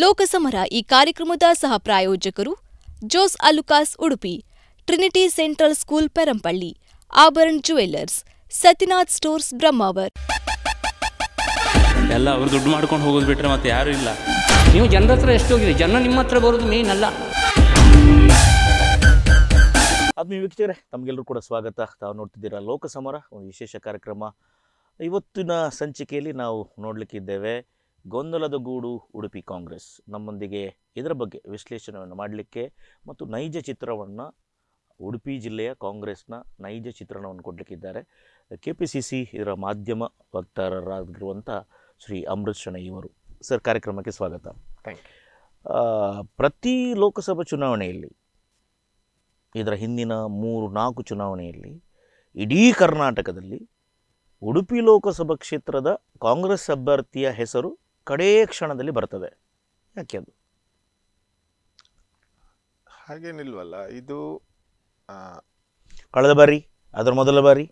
ಲೋಕಸಮರ ಈ ಕಾರ್ಯಕ್ರಮದ ಸಹ ಪ್ರಾಯೋಜಕರು Jos Alukkas Udupi Trinity Central School Perampalli Abharan Jewellers Satinath Stores Brahmavar ಎಲ್ಲ ಅವ್ರು ದುಡ್ಡು ಮಾಡ್ಕೊಂಡು ಹೋಗೋದು ಬಿಟ್ರೆ ಮತ್ತೆ ಯಾರು ಇಲ್ಲ ನೀವು ಜನರ ಹತ್ರ ಎಷ್ಟು ಹೋಗಿದೆ ಜನ ನಿಮ್ಮ ಹತ್ರ ಬರೋದು ಮೇನ್ ಅಲ್ಲ ಆತ್ಮೀಯ ವೀಕ್ಷಕರೇ ತಮಗೆಲ್ಲರೂ ಕೂಡ ಸ್ವಾಗತ ತಾವು ನೋಡ್ತಿದ್ದೀರಾ ಲೋಕಸಮರ ಒಂದು ವಿಶೇಷ ಕಾರ್ಯಕ್ರಮ ಇವತ್ತಿನ ಸಂಚಿಕೆಯಲ್ಲಿ ನಾವು ನೋಡಲಿಕ್ಕಿದ್ದೇವೆ ಗೊಂದಲದ ಗೂಡು ಉಡುಪಿ ಕಾಂಗ್ರೆಸ್ ನಮ್ಮೊಂದಿಗೆ ಇದರ ಬಗ್ಗೆ ವಿಶ್ಲೇಷಣೆಯನ್ನು ಮಾಡಲಿಕ್ಕೆ ಮತ್ತು ನೈಜ ಚಿತ್ರವನ್ನು ಉಡುಪಿ ಜಿಲ್ಲೆಯ ಕಾಂಗ್ರೆಸ್ನ ನೈಜ ಚಿತ್ರಣವನ್ನು ಕೊಡಲಿಕ್ಕಿದ್ದಾರೆ ಕೆ ಪಿ ಸಿ ಸಿ ಇದರ ಮಾಧ್ಯಮ ವಕ್ತಾರರಾಗಿರುವಂಥ ಶ್ರೀ ಅಮೃತ್ ಶಣೈ ಇವರು ಸರ್ ಕಾರ್ಯಕ್ರಮಕ್ಕೆ ಸ್ವಾಗತ ಪ್ರತಿ ಲೋಕಸಭಾ ಚುನಾವಣೆಯಲ್ಲಿ ಇದರ ಹಿಂದಿನ ಮೂರು ನಾಲ್ಕು ಚುನಾವಣೆಯಲ್ಲಿ ಇಡೀ ಕರ್ನಾಟಕದಲ್ಲಿ ಉಡುಪಿ ಲೋಕಸಭಾ ಕ್ಷೇತ್ರದ ಕಾಂಗ್ರೆಸ್ ಅಭ್ಯರ್ಥಿಯ ಹೆಸರು ಕಡೇ ಕ್ಷಣದಲ್ಲಿ ಬರ್ತದೆ ಯಾಕೆ ಅದು ಹಾಗೇನಿಲ್ವಲ್ಲ ಇದು ಕಳೆದ ಬಾರಿ ಅದರ ಮೊದಲ ಬಾರಿ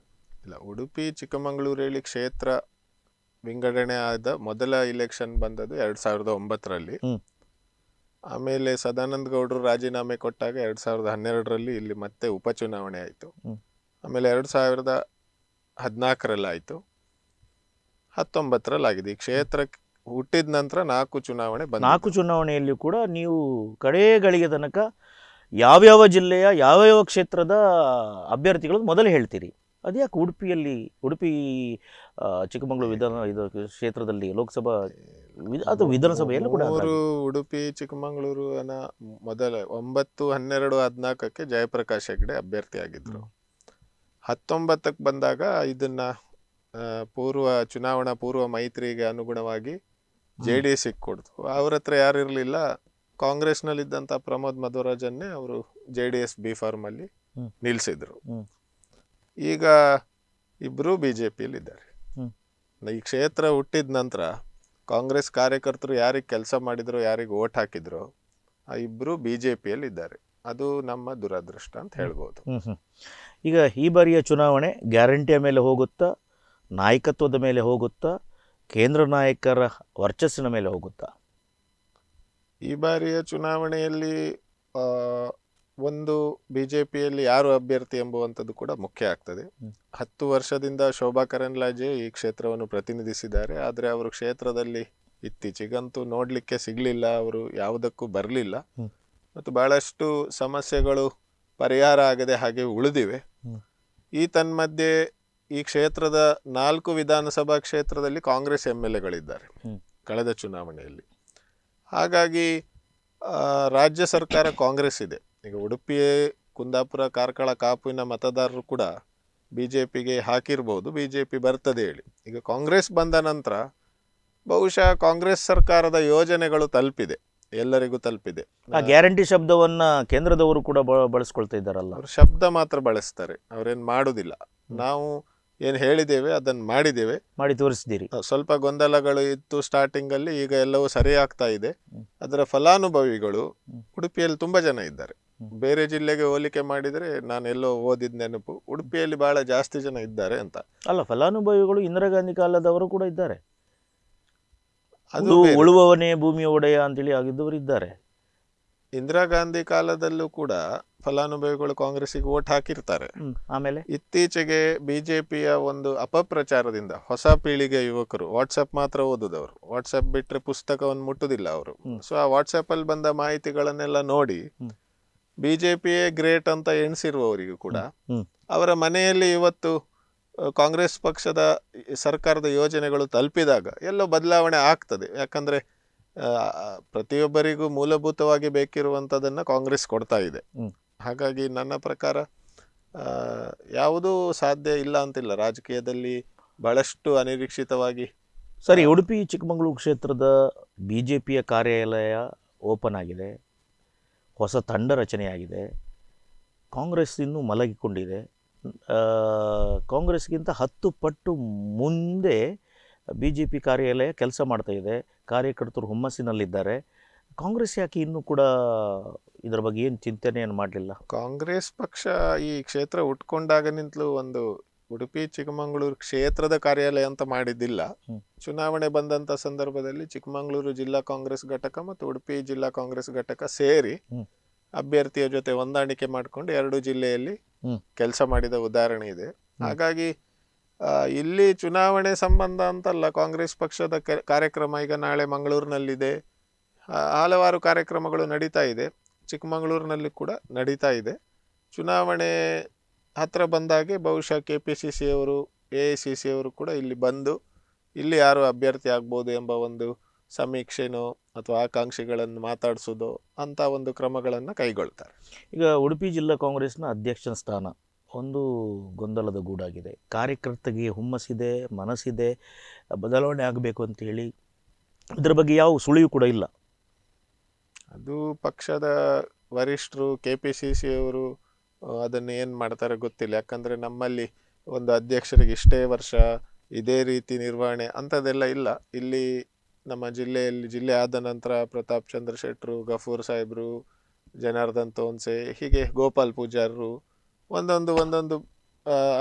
ಇಲ್ಲ ಉಡುಪಿ ಚಿಕ್ಕಮಗಳೂರು ಹೇಳಿ ಕ್ಷೇತ್ರ ವಿಂಗಡಣೆ ಆದ ಮೊದಲ ಇಲೆಕ್ಷನ್ ಬಂದದ್ದು ಎರಡ್ ಸಾವಿರದ ಒಂಬತ್ತರಲ್ಲಿ ಆಮೇಲೆ ಸದಾನಂದ ಗೌಡರು ರಾಜೀನಾಮೆ ಕೊಟ್ಟಾಗ ಎರಡ್ ಸಾವಿರದ ಹನ್ನೆರಡರಲ್ಲಿ ಇಲ್ಲಿ ಮತ್ತೆ ಉಪಚುನಾವಣೆ ಆಯಿತು ಆಮೇಲೆ ಎರಡ್ ಸಾವಿರದ ಹದಿನಾಲ್ಕರಲ್ಲಿ ಹತ್ತೊಂಬತ್ತರಲ್ಲಾಗಿದೆ ಹತ್ತೊಂಬತ್ತರಲ್ಲಿ ಆಗಿದೆ ಈ ಕ್ಷೇತ್ರಕ್ಕೆ ಹುಟ್ಟಿದ ನಂತರ ನಾಲ್ಕು ಚುನಾವಣೆ ಬಂದ ನಾಲ್ಕು ಚುನಾವಣೆಯಲ್ಲಿ ಕೂಡ ನೀವು ಕಡೆಗಳಿಗೆ ತನಕ ಯಾವ್ಯಾವ ಜಿಲ್ಲೆಯ ಯಾವ ಯಾವ ಕ್ಷೇತ್ರದ ಅಭ್ಯರ್ಥಿಗಳು ಮೊದಲು ಹೇಳ್ತೀರಿ ಅದ್ಯಾಕೆ ಉಡುಪಿಯಲ್ಲಿ ಉಡುಪಿ ಚಿಕ್ಕಮಗಳೂರು ವಿಧಾನ ಇದು ಕ್ಷೇತ್ರದಲ್ಲಿ ಲೋಕಸಭಾ ಅಥವಾ ವಿಧಾನಸಭೆಯಲ್ಲಿ ಕೂಡ ಅವರು ಉಡುಪಿ ಚಿಕ್ಕಮಗಳೂರು ಅನ್ನ ಮೊದಲ ಒಂಬತ್ತು ಹನ್ನೆರಡು ಹದಿನಾಲ್ಕಕ್ಕೆ ಜಯಪ್ರಕಾಶ್ ಹೆಗ್ಡೆ ಅಭ್ಯರ್ಥಿ ಆಗಿದ್ರು ಹತ್ತೊಂಬತ್ತಕ್ಕೆ ಬಂದಾಗ ಇದನ್ನ ಪೂರ್ವ ಚುನಾವಣಾ ಪೂರ್ವ ಮೈತ್ರಿಗೆ ಅನುಗುಣವಾಗಿ ಜೆ ಡಿ ಕೊಡ್ತು ಅವ್ರ ಹತ್ರ ಯಾರು ಇರಲಿಲ್ಲ ಇದ್ದಂತ ಪ್ರಮೋದ್ ಮಧ್ವರಾಜನ್ನೇ ಅವರು J D S B form ಅಲ್ಲಿ ನಿಲ್ಸಿದ್ರು ಈಗ ಇಬ್ರು ಬಿ ಜೆ ಇದ್ದಾರೆ ಈ ಕ್ಷೇತ್ರ ಹುಟ್ಟಿದ ನಂತರ ಕಾಂಗ್ರೆಸ್ ಕಾರ್ಯಕರ್ತರು ಯಾರಿಗೆ ಕೆಲಸ ಮಾಡಿದ್ರು ಯಾರಿಗೆ ಓಟ್ ಹಾಕಿದ್ರು ಆ ಇಬ್ರು ಬಿ ಜೆ ಇದ್ದಾರೆ ಅದು ನಮ್ಮ ದುರದೃಷ್ಟ ಅಂತ ಹೇಳ್ಬೋದು ಈಗ ಈ ಬಾರಿಯ ಚುನಾವಣೆ ಗ್ಯಾರಂಟಿಯ ಮೇಲೆ ಹೋಗುತ್ತಾ ನಾಯಕತ್ವದ ಮೇಲೆ ಹೋಗುತ್ತಾ ಕೇಂದ್ರ ನಾಯಕರ ವರ್ಚಸ್ಸಿನ ಮೇಲೆ ಹೋಗುತ್ತಾ ಈ ಬಾರಿಯ ಚುನಾವಣೆಯಲ್ಲಿ ಒಂದು ಬಿ ಜೆ ಪಿಯಲ್ಲಿ ಯಾರು ಅಭ್ಯರ್ಥಿ ಎಂಬುವಂಥದ್ದು ಕೂಡ ಮುಖ್ಯ ಆಗ್ತದೆ ಹತ್ತು ವರ್ಷದಿಂದ ಶೋಭಾ ಕರಂದ್ಲಾಜೆ ಈ ಕ್ಷೇತ್ರವನ್ನು ಪ್ರತಿನಿಧಿಸಿದ್ದಾರೆ ಆದರೆ ಅವರು ಕ್ಷೇತ್ರದಲ್ಲಿ ಇತ್ತೀಚೆಗಂತೂ ನೋಡಲಿಕ್ಕೆ ಸಿಗಲಿಲ್ಲ ಅವರು ಯಾವುದಕ್ಕೂ ಬರಲಿಲ್ಲ ಮತ್ತು ಬಹಳಷ್ಟು ಸಮಸ್ಯೆಗಳು ಪರಿಹಾರ ಆಗದೆ ಹಾಗೆ ಉಳಿದಿವೆ ಈ ತನ್ಮಧ್ಯೆ ಈ ಕ್ಷೇತ್ರದ ನಾಲ್ಕು ವಿಧಾನಸಭಾ ಕ್ಷೇತ್ರದಲ್ಲಿ ಕಾಂಗ್ರೆಸ್ ಎಮ್ ಎಲ್ ಎಗಳಿದ್ದಾರೆ ಕಳೆದ ಚುನಾವಣೆಯಲ್ಲಿ ಹಾಗಾಗಿ ರಾಜ್ಯ ಸರ್ಕಾರ ಕಾಂಗ್ರೆಸ್ ಇದೆ ಈಗ ಉಡುಪಿ ಕುಂದಾಪುರ ಕಾರ್ಕಳ ಕಾಪುವಿನ ಮತದಾರರು ಕೂಡ ಬಿ ಜೆ ಪಿಗೆ ಹಾಕಿರ್ಬೋದು ಬಿ ಜೆ ಪಿ ಬರ್ತದೆ ಹೇಳಿ ಈಗ ಕಾಂಗ್ರೆಸ್ ಬಂದ ನಂತರ ಬಹುಶಃ ಕಾಂಗ್ರೆಸ್ ಸರ್ಕಾರದ ಯೋಜನೆಗಳು ತಲುಪಿದೆ ಎಲ್ಲರಿಗೂ ತಲುಪಿದೆ ಗ್ಯಾರಂಟಿ ಶಬ್ದವನ್ನ ಕೇಂದ್ರದವರು ಕೂಡ ಬಳಸ್ಕೊಳ್ತಾ ಇದ್ದಾರಲ್ಲ ಅವರು ಶಬ್ದ ಮಾತ್ರ ಬಳಸ್ತಾರೆ ಅವ್ರೇನು ಮಾಡೋದಿಲ್ಲ ನಾವು ಏನು ಹೇಳಿದ್ದೇವೆ ಅದನ್ನು ಮಾಡಿದ್ದೇವೆ ಮಾಡಿ ತೋರಿಸಿದ್ದೀರಿ ಸ್ವಲ್ಪ ಗೊಂದಲಗಳು ಇತ್ತು ಸ್ಟಾರ್ಟಿಂಗಲ್ಲಿ ಈಗ ಎಲ್ಲವೂ ಸರಿ ಆಗ್ತಾ ಇದೆ ಅದರ ಫಲಾನುಭವಿಗಳು ಉಡುಪಿಯಲ್ಲಿ ತುಂಬ ಜನ ಇದ್ದಾರೆ ಬೇರೆ ಜಿಲ್ಲೆಗೆ ಹೋಲಿಕೆ ಮಾಡಿದರೆ ನಾನು ಎಲ್ಲೋ ಓದಿದ ನೆನಪು ಉಡುಪಿಯಲ್ಲಿ ಬಹಳ ಜಾಸ್ತಿ ಜನ ಇದ್ದಾರೆ ಅಂತ ಅಲ್ಲ ಫಲಾನುಭವಿಗಳು ಇಂದಿರಾ ಗಾಂಧಿ ಕಾಲದವರು ಕೂಡ ಇದ್ದಾರೆ ಅದು ಉಳುವವನೇ ಭೂಮಿಯ ಒಡೆಯ ಅಂತೇಳಿ ಆಗಿದ್ದವರು ಇದ್ದಾರೆ ಇಂದಿರಾ ಗಾಂಧಿ ಕಾಲದಲ್ಲೂ ಕೂಡ ಫಲಾನುಭವಿಗಳು ಕಾಂಗ್ರೆಸ್ಗೆ ಓಟ್ ಹಾಕಿರ್ತಾರೆ ಆಮೇಲೆ ಇತ್ತೀಚೆಗೆ ಬಿಜೆಪಿಯ ಒಂದು ಅಪಪ್ರಚಾರದಿಂದ ಹೊಸ ಪೀಳಿಗೆ ಯುವಕರು ವಾಟ್ಸಪ್ ಮಾತ್ರ ಓದುದವರು ವಾಟ್ಸಪ್ ಬಿಟ್ರೆ ಪುಸ್ತಕವನ್ನು ಮುಟ್ಟುದಿಲ್ಲ ಅವರು ಸೊ ಆ ವಾಟ್ಸಪ್ ಅಲ್ಲಿ ಬಂದ ಮಾಹಿತಿಗಳನ್ನೆಲ್ಲ ನೋಡಿ ಬಿಜೆಪಿಯೇ ಗ್ರೇಟ್ ಅಂತ ಎಣಿಸಿರುವವರಿಗೂ ಕೂಡ ಅವರ ಮನೆಯಲ್ಲಿ ಇವತ್ತು ಕಾಂಗ್ರೆಸ್ ಪಕ್ಷದ ಸರ್ಕಾರದ ಯೋಜನೆಗಳು ತಲುಪಿದಾಗ ಎಲ್ಲೋ ಬದಲಾವಣೆ ಆಗ್ತದೆ ಯಾಕಂದ್ರೆ ಪ್ರತಿಯೊಬ್ಬರಿಗೂ ಮೂಲಭೂತವಾಗಿ ಬೇಕಿರುವಂಥದ್ದನ್ನು ಕಾಂಗ್ರೆಸ್ ಕೊಡ್ತಾ ಇದೆ ಹಾಗಾಗಿ ನನ್ನ ಪ್ರಕಾರ ಯಾವುದೂ ಸಾಧ್ಯ ಇಲ್ಲ ಅಂತಿಲ್ಲ ರಾಜಕೀಯದಲ್ಲಿ ಬಹಳಷ್ಟು ಅನಿರೀಕ್ಷಿತವಾಗಿ ಸರಿ ಉಡುಪಿ ಚಿಕ್ಕಮಗಳೂರು ಕ್ಷೇತ್ರದ ಬಿ ಜೆ ಪಿಯ ಕಾರ್ಯಾಲಯ ಓಪನ್ ಆಗಿದೆ ಹೊಸ ತಂಡ ರಚನೆಯಾಗಿದೆ ಕಾಂಗ್ರೆಸ್ ಇನ್ನೂ ಮಲಗಿಕೊಂಡಿದೆ ಕಾಂಗ್ರೆಸ್ಗಿಂತ ಹತ್ತು ಪಟ್ಟು ಮುಂದೆ ಬಿ ಜೆ ಪಿ ಕಾರ್ಯಾಲಯ ಕೆಲಸ ಮಾಡ್ತಾ ಇದೆ ಕಾರ್ಯಕರ್ತರು ಹುಮ್ಮಸ್ಸಿನಲ್ಲಿದ್ದಾರೆ ಕಾಂಗ್ರೆಸ್ ಯಾಕೆ ಇನ್ನೂ ಕೂಡ ಇದರ ಬಗ್ಗೆ ಏನು ಚಿಂತನೆಯನ್ನು ಮಾಡಲಿಲ್ಲ ಕಾಂಗ್ರೆಸ್ ಪಕ್ಷ ಈ ಕ್ಷೇತ್ರ ನಿಂತಲೂ ಒಂದು ಉಡುಪಿ ಚಿಕ್ಕಮಗಳೂರು ಕ್ಷೇತ್ರದ ಕಾರ್ಯಾಲಯ ಅಂತ ಮಾಡಿದ್ದಿಲ್ಲ ಚುನಾವಣೆ ಬಂದಂತ ಸಂದರ್ಭದಲ್ಲಿ ಚಿಕ್ಕಮಗಳೂರು ಜಿಲ್ಲಾ ಕಾಂಗ್ರೆಸ್ ಘಟಕ ಮತ್ತು ಉಡುಪಿ ಜಿಲ್ಲಾ ಕಾಂಗ್ರೆಸ್ ಘಟಕ ಸೇರಿ ಅಭ್ಯರ್ಥಿಯ ಜೊತೆ ಹೊಂದಾಣಿಕೆ ಮಾಡಿಕೊಂಡು ಎರಡು ಜಿಲ್ಲೆಯಲ್ಲಿ ಕೆಲಸ ಮಾಡಿದ ಉದಾಹರಣೆ ಇದೆ ಹಾಗಾಗಿ ಇಲ್ಲಿ ಚುನಾವಣೆ ಸಂಬಂಧ ಅಂತಲ್ಲ ಕಾಂಗ್ರೆಸ್ ಪಕ್ಷದ ಕಾರ್ಯಕ್ರಮ ಈಗ ನಾಳೆ ಮಂಗಳೂರಿನಲ್ಲಿದೆ ಹಲವಾರು ಕಾರ್ಯಕ್ರಮಗಳು ನಡೀತಾ ಇದೆ ಚಿಕ್ಕಮಗಳೂರಿನಲ್ಲಿ ಕೂಡ ನಡೀತಾ ಇದೆ ಚುನಾವಣೆ ಹತ್ರ ಬಂದಾಗೆ ಬಹುಶಃ ಕೆ ಪಿ ಸಿ ಸಿಯವರು ಎ ಐ ಸಿ ಅವರು ಕೂಡ ಇಲ್ಲಿ ಬಂದು ಇಲ್ಲಿ ಯಾರು ಅಭ್ಯರ್ಥಿ ಆಗ್ಬೋದು ಎಂಬ ಒಂದು ಸಮೀಕ್ಷೆನೋ ಅಥವಾ ಆಕಾಂಕ್ಷಿಗಳನ್ನು ಮಾತಾಡಿಸೋದು ಅಂತ ಒಂದು ಕ್ರಮಗಳನ್ನು ಕೈಗೊಳ್ತಾರೆ ಈಗ ಉಡುಪಿ ಜಿಲ್ಲಾ ಕಾಂಗ್ರೆಸ್ನ ಅಧ್ಯಕ್ಷನ ಸ್ಥಾನ ಒಂದು ಗೊಂದಲದ ಗೂಡಾಗಿದೆ ಕಾರ್ಯಕರ್ತರಿಗೆ ಹುಮ್ಮಸ್ಸಿದೆ ಮನಸ್ಸಿದೆ ಬದಲಾವಣೆ ಆಗಬೇಕು ಅಂತ ಹೇಳಿ ಇದ್ರ ಬಗ್ಗೆ ಯಾವ ಸುಳಿವು ಕೂಡ ಇಲ್ಲ ಅದು ಪಕ್ಷದ ವರಿಷ್ಠರು ಕೆ ಪಿ ಸಿ ಸಿ ಅವರು ಅದನ್ನು ಏನು ಮಾಡ್ತಾರೆ ಗೊತ್ತಿಲ್ಲ ಯಾಕಂದರೆ ನಮ್ಮಲ್ಲಿ ಒಂದು ಅಧ್ಯಕ್ಷರಿಗೆ ಇಷ್ಟೇ ವರ್ಷ ಇದೇ ರೀತಿ ನಿರ್ವಹಣೆ ಅಂಥದ್ದೆಲ್ಲ ಇಲ್ಲ ಇಲ್ಲಿ ನಮ್ಮ ಜಿಲ್ಲೆಯಲ್ಲಿ ಜಿಲ್ಲೆ ಆದ ನಂತರ ಪ್ರತಾಪ್ ಚಂದ್ರ ಶೆಟ್ಟರು ಗಫೂರ್ ಸಾಹೇಬರು ಜನಾರ್ದನ್ ತೋನ್ಸೆ ಹೀಗೆ ಗೋಪಾಲ್ ಪೂಜಾರರು ಒಂದೊಂದು ಒಂದೊಂದು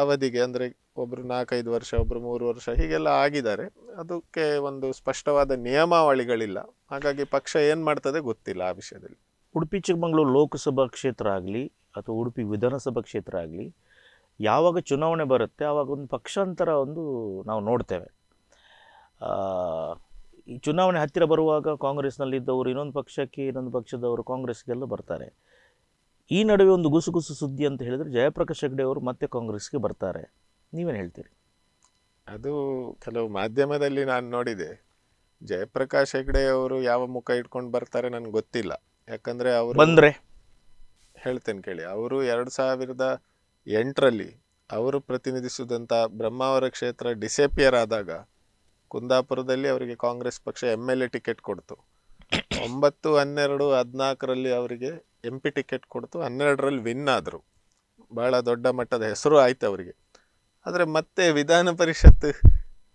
ಅವಧಿಗೆ ಅಂದರೆ ಒಬ್ಬರು ನಾಲ್ಕೈದು ವರ್ಷ ಒಬ್ಬರು ಮೂರು ವರ್ಷ ಹೀಗೆಲ್ಲ ಆಗಿದ್ದಾರೆ ಅದಕ್ಕೆ ಒಂದು ಸ್ಪಷ್ಟವಾದ ನಿಯಮಾವಳಿಗಳಿಲ್ಲ ಹಾಗಾಗಿ ಪಕ್ಷ ಏನು ಮಾಡ್ತದೆ ಗೊತ್ತಿಲ್ಲ ಆ ವಿಷಯದಲ್ಲಿ ಉಡುಪಿ ಚಿಕ್ಕಮಗಳೂರು ಲೋಕಸಭಾ ಕ್ಷೇತ್ರ ಆಗಲಿ ಅಥವಾ ಉಡುಪಿ ವಿಧಾನಸಭಾ ಕ್ಷೇತ್ರ ಆಗಲಿ ಯಾವಾಗ ಚುನಾವಣೆ ಬರುತ್ತೆ ಆವಾಗ ಒಂದು ಪಕ್ಷಾಂತರ ಒಂದು ನಾವು ನೋಡ್ತೇವೆ ಈ ಚುನಾವಣೆ ಹತ್ತಿರ ಬರುವಾಗ ಕಾಂಗ್ರೆಸ್ನಲ್ಲಿದ್ದವರು ಇನ್ನೊಂದು ಪಕ್ಷಕ್ಕೆ ಇನ್ನೊಂದು ಪಕ್ಷದವರು ಕಾಂಗ್ರೆಸ್ಗೆಲ್ಲ ಬರ್ತಾರೆ ಈ ನಡುವೆ ಒಂದು ಗುಸುಗುಸು ಸುದ್ದಿ ಅಂತ ಹೇಳಿದರೆ ಜಯಪ್ರಕಾಶ್ ಹೆಗ್ಡೆ ಅವರು ಮತ್ತೆ ಕಾಂಗ್ರೆಸ್ಗೆ ಬರ್ತಾರೆ ನೀವೇನು ಹೇಳ್ತೀರಿ ಅದು ಕೆಲವು ಮಾಧ್ಯಮದಲ್ಲಿ ನಾನು ನೋಡಿದೆ ಜಯಪ್ರಕಾಶ್ ಹೆಗ್ಡೆ ಅವರು ಯಾವ ಮುಖ ಇಟ್ಕೊಂಡು ಬರ್ತಾರೆ ನನಗೆ ಗೊತ್ತಿಲ್ಲ ಯಾಕಂದರೆ ಅವರು ಬಂದರೆ ಹೇಳ್ತೇನೆ ಕೇಳಿ ಅವರು ಎರಡು ಸಾವಿರದ ಎಂಟರಲ್ಲಿ ಅವರು ಪ್ರತಿನಿಧಿಸಿದಂಥ ಬ್ರಹ್ಮಾವರ ಕ್ಷೇತ್ರ ಡಿಸೇಪಿಯರ್ ಆದಾಗ ಕುಂದಾಪುರದಲ್ಲಿ ಅವರಿಗೆ ಕಾಂಗ್ರೆಸ್ ಪಕ್ಷ ಎಮ್ ಎಲ್ ಎ ಟಿಕೆಟ್ ಕೊಡ್ತು ಒಂಬತ್ತು ಹನ್ನೆರಡು ಹದಿನಾಲ್ಕರಲ್ಲಿ ಅವರಿಗೆ ಎಂ ಪಿ ಟಿಕೆಟ್ ಕೊಡ್ತು ಹನ್ನೆರಡರಲ್ಲಿ ವಿನ್ ಆದರು ಭಾಳ ದೊಡ್ಡ ಮಟ್ಟದ ಹೆಸರು ಆಯಿತು ಅವರಿಗೆ ಆದರೆ ಮತ್ತೆ ವಿಧಾನ ಪರಿಷತ್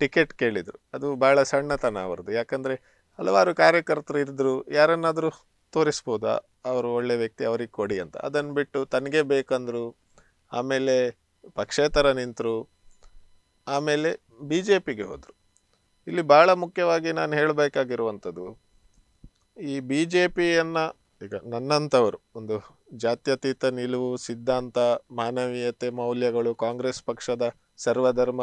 ಟಿಕೆಟ್ ಕೇಳಿದರು ಅದು ಭಾಳ ಸಣ್ಣತನ ಅವ್ರದ್ದು ಯಾಕಂದರೆ ಹಲವಾರು ಕಾರ್ಯಕರ್ತರು ಇದ್ದರು ಯಾರನ್ನಾದರೂ ತೋರಿಸ್ಬೋದಾ ಅವರು ಒಳ್ಳೆ ವ್ಯಕ್ತಿ ಅವ್ರಿಗೆ ಕೊಡಿ ಅಂತ ಅದನ್ನು ಬಿಟ್ಟು ತನಗೆ ಬೇಕಂದರು ಆಮೇಲೆ ಪಕ್ಷೇತರ ನಿಂತರು ಆಮೇಲೆ ಬಿ ಜೆ ಪಿಗೆ ಹೋದರು ಇಲ್ಲಿ ಭಾಳ ಮುಖ್ಯವಾಗಿ ನಾನು ಹೇಳಬೇಕಾಗಿರುವಂಥದ್ದು ಈ ಬಿ ಜೆ ಪಿಯನ್ನು ಈಗ ನನ್ನಂಥವರು ಒಂದು ಜಾತ್ಯತೀತ ನಿಲುವು ಸಿದ್ಧಾಂತ ಮಾನವೀಯತೆ ಮೌಲ್ಯಗಳು ಕಾಂಗ್ರೆಸ್ ಪಕ್ಷದ ಸರ್ವಧರ್ಮ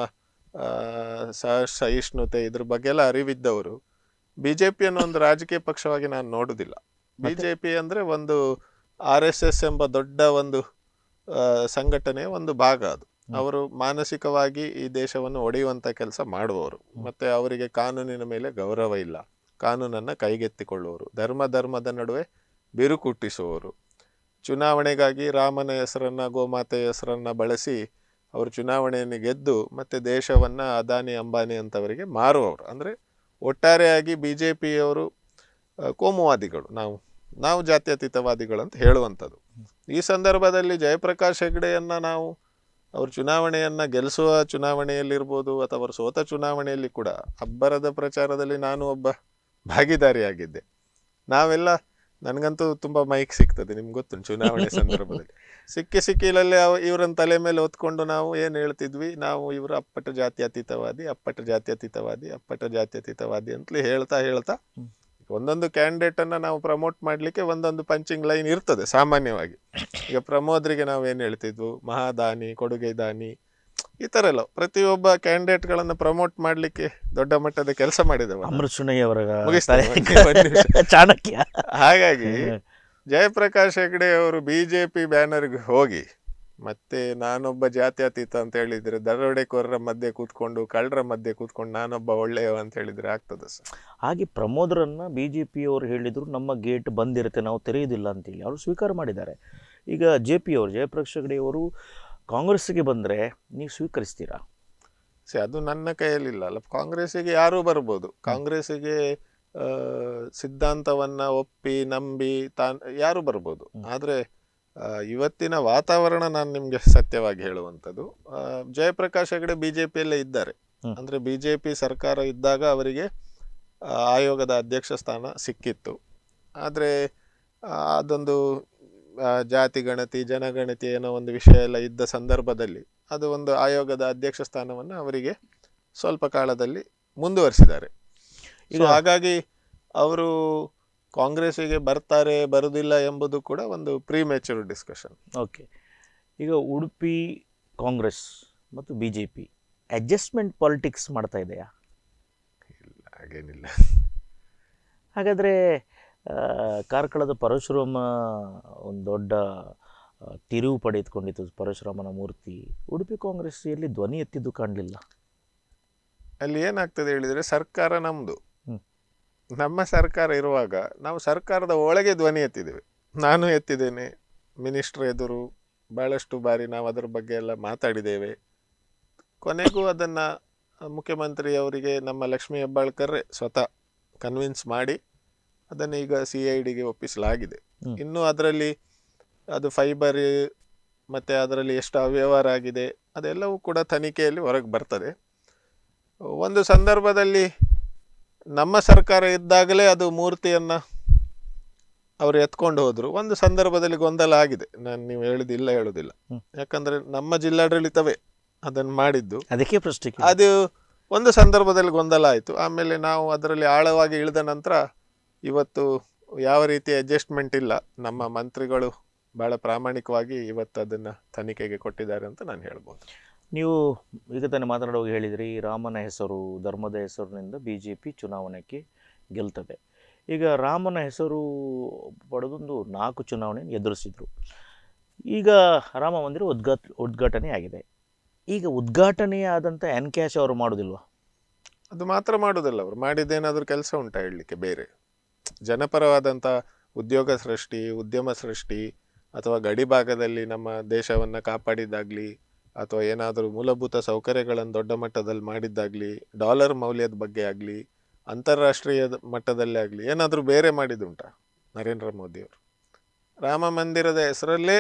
ಸಹಿಷ್ಣುತೆ ಇದ್ರ ಬಗ್ಗೆ ಎಲ್ಲ ಅರಿವಿದ್ದವರು ಬಿ ಜೆ ಒಂದು ರಾಜಕೀಯ ಪಕ್ಷವಾಗಿ ನಾನು ನೋಡುವುದಿಲ್ಲ ಬಿ ಜೆ ಪಿ ಅಂದರೆ ಒಂದು ಆರ್ ಎಸ್ ಎಸ್ ಎಂಬ ದೊಡ್ಡ ಒಂದು ಸಂಘಟನೆಯ ಒಂದು ಭಾಗ ಅದು ಅವರು ಮಾನಸಿಕವಾಗಿ ಈ ದೇಶವನ್ನು ಒಡೆಯುವಂಥ ಕೆಲಸ ಮಾಡುವವರು ಮತ್ತೆ ಅವರಿಗೆ ಕಾನೂನಿನ ಮೇಲೆ ಗೌರವ ಇಲ್ಲ ಕಾನೂನನ್ನು ಕೈಗೆತ್ತಿಕೊಳ್ಳುವರು ಧರ್ಮ ಧರ್ಮದ ನಡುವೆ ಬಿರುಕುಟ್ಟಿಸುವವರು ಚುನಾವಣೆಗಾಗಿ ರಾಮನ ಹೆಸರನ್ನು ಗೋಮಾತೆಯ ಹೆಸರನ್ನು ಬಳಸಿ ಅವರು ಚುನಾವಣೆಯನ್ನು ಗೆದ್ದು ಮತ್ತು ದೇಶವನ್ನು ಅದಾನಿ ಅಂಬಾನಿ ಅಂತವರಿಗೆ ಮಾರುವವರು ಅಂದರೆ ಒಟ್ಟಾರೆಯಾಗಿ ಬಿ ಜೆ ಪಿಯವರು ಕೋಮುವಾದಿಗಳು ನಾವು ನಾವು ಜಾತ್ಯತೀತವಾದಿಗಳು ಅಂತ ಹೇಳುವಂಥದ್ದು ಈ ಸಂದರ್ಭದಲ್ಲಿ ಜಯಪ್ರಕಾಶ್ ಹೆಗ್ಡೆಯನ್ನು ನಾವು ಅವರು ಚುನಾವಣೆಯನ್ನು ಗೆಲ್ಲಿಸುವ ಚುನಾವಣೆಯಲ್ಲಿರ್ಬೋದು ಅಥವಾ ಅವರು ಸೋತ ಚುನಾವಣೆಯಲ್ಲಿ ಕೂಡ ಅಬ್ಬರದ ಪ್ರಚಾರದಲ್ಲಿ ನಾನು ಒಬ್ಬ ಭಾಗಿದಾರಿಯಾಗಿದ್ದೆ ನಾವೆಲ್ಲ ನನಗಂತೂ ತುಂಬ ಮೈಕ್ ಸಿಗ್ತದೆ ನಿಮ್ಗೆ ಗೊತ್ತು ಚುನಾವಣೆ ಸಂದರ್ಭದಲ್ಲಿ ಸಿಕ್ಕಿ ಸಿಕ್ಕಿಲಲ್ಲಿ ಇವರನ್ನ ತಲೆ ಮೇಲೆ ಹೊತ್ಕೊಂಡು ನಾವು ಏನು ಹೇಳ್ತಿದ್ವಿ ನಾವು ಇವರು ಅಪ್ಪಟ ಜಾತ್ಯತೀತವಾದಿ ಅಪ್ಪಟ ಜಾತ್ಯತೀತವಾದಿ ಅಪ್ಪಟ ಜಾತ್ಯತೀತವಾದಿ ಅಂತಲೇ ಹೇಳ್ತಾ ಹೇಳ್ತಾ ಒಂದೊಂದು ಕ್ಯಾಂಡಿಡೇಟನ್ನು ನಾವು ಪ್ರಮೋಟ್ ಮಾಡಲಿಕ್ಕೆ ಒಂದೊಂದು ಪಂಚಿಂಗ್ ಲೈನ್ ಇರ್ತದೆ ಸಾಮಾನ್ಯವಾಗಿ ಈಗ ಪ್ರಮೋದ್ರಿಗೆ ನಾವು ಏನು ಹೇಳ್ತಿದ್ವು ಮಹಾದಾನಿ ಕೊಡುಗೆ ದಾನಿ ಈ ಥರ ಎಲ್ಲ ಪ್ರತಿಯೊಬ್ಬ ಗಳನ್ನ ಪ್ರಮೋಟ್ ಮಾಡಲಿಕ್ಕೆ ದೊಡ್ಡ ಮಟ್ಟದ ಕೆಲಸ ಮಾಡಿದವರು ಅಮೃತ್ ಅವರ ಚಾಣಕ್ಯ ಹಾಗಾಗಿ ಜಯಪ್ರಕಾಶ್ ಹೆಗ್ಡೆ ಅವರು ಬಿ ಜೆ ಪಿ ಬ್ಯಾನರ್ಗೆ ಹೋಗಿ ಮತ್ತೆ ನಾನೊಬ್ಬ ಜಾತ್ಯತೀತ ಅಂತ ಹೇಳಿದ್ರೆ ದರೋಡೆಕೋರರ ಮಧ್ಯೆ ಕೂತ್ಕೊಂಡು ಕಳ್ಳರ ಮಧ್ಯೆ ಕೂತ್ಕೊಂಡು ನಾನೊಬ್ಬ ಒಳ್ಳೆಯ ಅಂತ ಹೇಳಿದ್ರೆ ಆಗ್ತದೆ ಸರ್ ಹಾಗೆ ಪ್ರಮೋದ್ರನ್ನ ಬಿ ಜೆ ಅವರು ಹೇಳಿದ್ರು ನಮ್ಮ ಗೇಟ್ ಬಂದಿರುತ್ತೆ ನಾವು ತೆರೆಯುವುದಿಲ್ಲ ಅಂತೇಳಿ ಅವರು ಸ್ವೀಕಾರ ಮಾಡಿದ್ದಾರೆ ಈಗ ಜೆ ಪಿ ಅವರು ಜಯಪ್ರಕಾಶ್ ಅವರು ಕಾಂಗ್ರೆಸ್ಸಿಗೆ ಬಂದರೆ ನೀವು ಸ್ವೀಕರಿಸ್ತೀರಾ ಸರಿ ಅದು ನನ್ನ ಕೈಯಲ್ಲಿಲ್ಲ ಅಲ್ಲ ಕಾಂಗ್ರೆಸ್ಸಿಗೆ ಯಾರೂ ಬರ್ಬೋದು ಕಾಂಗ್ರೆಸ್ಸಿಗೆ ಸಿದ್ಧಾಂತವನ್ನು ಒಪ್ಪಿ ನಂಬಿ ತಾನ್ ಯಾರು ಬರ್ಬೋದು ಆದರೆ ಇವತ್ತಿನ ವಾತಾವರಣ ನಾನು ನಿಮಗೆ ಸತ್ಯವಾಗಿ ಹೇಳುವಂಥದ್ದು ಜಯಪ್ರಕಾಶ್ ಹೆಗಡೆ ಬಿ ಜೆ ಪಿಯಲ್ಲೇ ಇದ್ದಾರೆ ಅಂದರೆ ಬಿ ಜೆ ಪಿ ಸರ್ಕಾರ ಇದ್ದಾಗ ಅವರಿಗೆ ಆಯೋಗದ ಅಧ್ಯಕ್ಷ ಸ್ಥಾನ ಸಿಕ್ಕಿತ್ತು ಆದರೆ ಅದೊಂದು ಜಾತಿ ಗಣತಿ ಜನಗಣತಿ ಏನೋ ಒಂದು ವಿಷಯ ಎಲ್ಲ ಇದ್ದ ಸಂದರ್ಭದಲ್ಲಿ ಅದು ಒಂದು ಆಯೋಗದ ಅಧ್ಯಕ್ಷ ಸ್ಥಾನವನ್ನು ಅವರಿಗೆ ಸ್ವಲ್ಪ ಕಾಲದಲ್ಲಿ ಮುಂದುವರಿಸಿದ್ದಾರೆ ಇದು ಹಾಗಾಗಿ ಅವರು ಕಾಂಗ್ರೆಸ್ಸಿಗೆ ಬರ್ತಾರೆ ಬರುವುದಿಲ್ಲ ಎಂಬುದು ಕೂಡ ಒಂದು ಪ್ರೀ ಮೆಚೂರ್ ಡಿಸ್ಕಷನ್ ಓಕೆ ಈಗ ಉಡುಪಿ ಕಾಂಗ್ರೆಸ್ ಮತ್ತು B J P adjustment politics ಮಾಡ್ತಾ ಇದೆಯಾ ಇಲ್ಲ ಹಾಗೇನಿಲ್ಲ ಹಾಗಾದರೆ ಕಾರ್ಕಳದ ಪರಶುರಾಮ ಒಂದು ದೊಡ್ಡ ತಿರುವು ಪಡೆದುಕೊಂಡಿತ್ತು ಪರಶುರಾಮನ ಮೂರ್ತಿ ಉಡುಪಿ ಕಾಂಗ್ರೆಸ್ಸಿಯಲ್ಲಿ ಧ್ವನಿ ಎತ್ತಿದ್ದು ಕಾಣಲಿಲ್ಲ ಅಲ್ಲಿ ಏನಾಗ್ತದೆ ಹೇಳಿದರೆ ಸರ್ಕಾರ ನಮ್ಮದು ನಮ್ಮ ಸರ್ಕಾರ ಇರುವಾಗ ನಾವು ಸರ್ಕಾರದ ಒಳಗೆ ಧ್ವನಿ ಎತ್ತಿದ್ದೇವೆ ನಾನು ಎತ್ತಿದ್ದೇನೆ ಮಿನಿಸ್ಟ್ರ್ ಎದುರು ಭಾಳಷ್ಟು ಬಾರಿ ನಾವು ಅದರ ಬಗ್ಗೆ ಎಲ್ಲ ಮಾತಾಡಿದ್ದೇವೆ ಕೊನೆಗೂ ಅದನ್ನು ಮುಖ್ಯಮಂತ್ರಿಯವರಿಗೆ ನಮ್ಮ ಲಕ್ಷ್ಮೀ ಹೆಬ್ಬಾಳ್ಕರ್ರೆ ಸ್ವತಃ ಕನ್ವಿನ್ಸ್ ಮಾಡಿ ಅದನ್ನು ಈಗ ಸಿ ಐ ಡಿಗೆ ಒಪ್ಪಿಸಲಾಗಿದೆ ಇನ್ನು ಅದರಲ್ಲಿ ಅದು ಫೈಬರ್ ಮತ್ತು ಅದರಲ್ಲಿ ಎಷ್ಟು ಅವ್ಯವಹಾರ ಆಗಿದೆ ಅದೆಲ್ಲವೂ ಕೂಡ ತನಿಖೆಯಲ್ಲಿ ಹೊರಗೆ ಬರ್ತದೆ ಒಂದು ಸಂದರ್ಭದಲ್ಲಿ ನಮ್ಮ ಸರ್ಕಾರ ಇದ್ದಾಗಲೇ ಅದು ಮೂರ್ತಿಯನ್ನು ಅವರು ಎತ್ಕೊಂಡು ಹೋದರು ಒಂದು ಸಂದರ್ಭದಲ್ಲಿ ಗೊಂದಲ ಆಗಿದೆ ನಾನು ನೀವು ಹೇಳುದಿಲ್ಲ ಹೇಳುವುದಿಲ್ಲ ಯಾಕಂದರೆ ನಮ್ಮ ಜಿಲ್ಲಾಡಳಿತವೇ ಅದನ್ನು ಮಾಡಿದ್ದು ಅದಕ್ಕೆ ಪ್ರಶ್ನೆ ಅದು ಒಂದು ಸಂದರ್ಭದಲ್ಲಿ ಗೊಂದಲ ಆಯಿತು ಆಮೇಲೆ ನಾವು ಅದರಲ್ಲಿ ಆಳವಾಗಿ ಇಳಿದ ನಂತರ ಇವತ್ತು ಯಾವ ರೀತಿ ಅಡ್ಜಸ್ಟ್ಮೆಂಟ್ ಇಲ್ಲ ನಮ್ಮ ಮಂತ್ರಿಗಳು ಭಾಳ ಪ್ರಾಮಾಣಿಕವಾಗಿ ಇವತ್ತು ಅದನ್ನು ತನಿಖೆಗೆ ಕೊಟ್ಟಿದ್ದಾರೆ ಅಂತ ನಾನು ಹೇಳ್ಬೋದು ನೀವು ಈಗ ತಾನೇ ಮಾತನಾಡುವಾಗ ಹೇಳಿದ್ರಿ ರಾಮನ ಹೆಸರು ಧರ್ಮದ ಹೆಸರಿನಿಂದ ಬಿ ಜೆ ಪಿ ಚುನಾವಣೆಗೆ ಗೆಲ್ತದೆ ಈಗ ರಾಮನ ಹೆಸರು ಪಡೆದೊಂದು ನಾಲ್ಕು ಚುನಾವಣೆ ಎದುರಿಸಿದರು ಈಗ ರಾಮ ಮಂದಿರ ಉದ್ಘಾಟ ಉದ್ಘಾಟನೆ ಆಗಿದೆ ಈಗ ಉದ್ಘಾಟನೆಯಾದಂಥ ಎನ್ ಕ್ಯಾಶ್ ಅವರು ಮಾಡೋದಿಲ್ವಾ ಅದು ಮಾತ್ರ ಮಾಡೋದಿಲ್ಲ ಅವರು ಮಾಡಿದ್ದೇನಾದರೂ ಕೆಲಸ ಉಂಟಾ ಹೇಳಲಿಕ್ಕೆ ಬೇರೆ ಜನಪರವಾದಂಥ ಉದ್ಯೋಗ ಸೃಷ್ಟಿ ಉದ್ಯಮ ಸೃಷ್ಟಿ ಅಥವಾ ಗಡಿ ಭಾಗದಲ್ಲಿ ನಮ್ಮ ದೇಶವನ್ನು ಕಾಪಾಡಿದ್ದಾಗಲಿ ಅಥವಾ ಏನಾದರೂ ಮೂಲಭೂತ ಸೌಕರ್ಯಗಳನ್ನು ದೊಡ್ಡ ಮಟ್ಟದಲ್ಲಿ ಮಾಡಿದ್ದಾಗಲಿ ಡಾಲರ್ ಮೌಲ್ಯದ ಬಗ್ಗೆ ಆಗಲಿ ಅಂತಾರಾಷ್ಟ್ರೀಯ ಮಟ್ಟದಲ್ಲೇ ಆಗಲಿ ಏನಾದರೂ ಬೇರೆ ಮಾಡಿದ್ದುಂಟಾ ನರೇಂದ್ರ ಮೋದಿಯವರು ರಾಮ ಮಂದಿರದ ಹೆಸರಲ್ಲೇ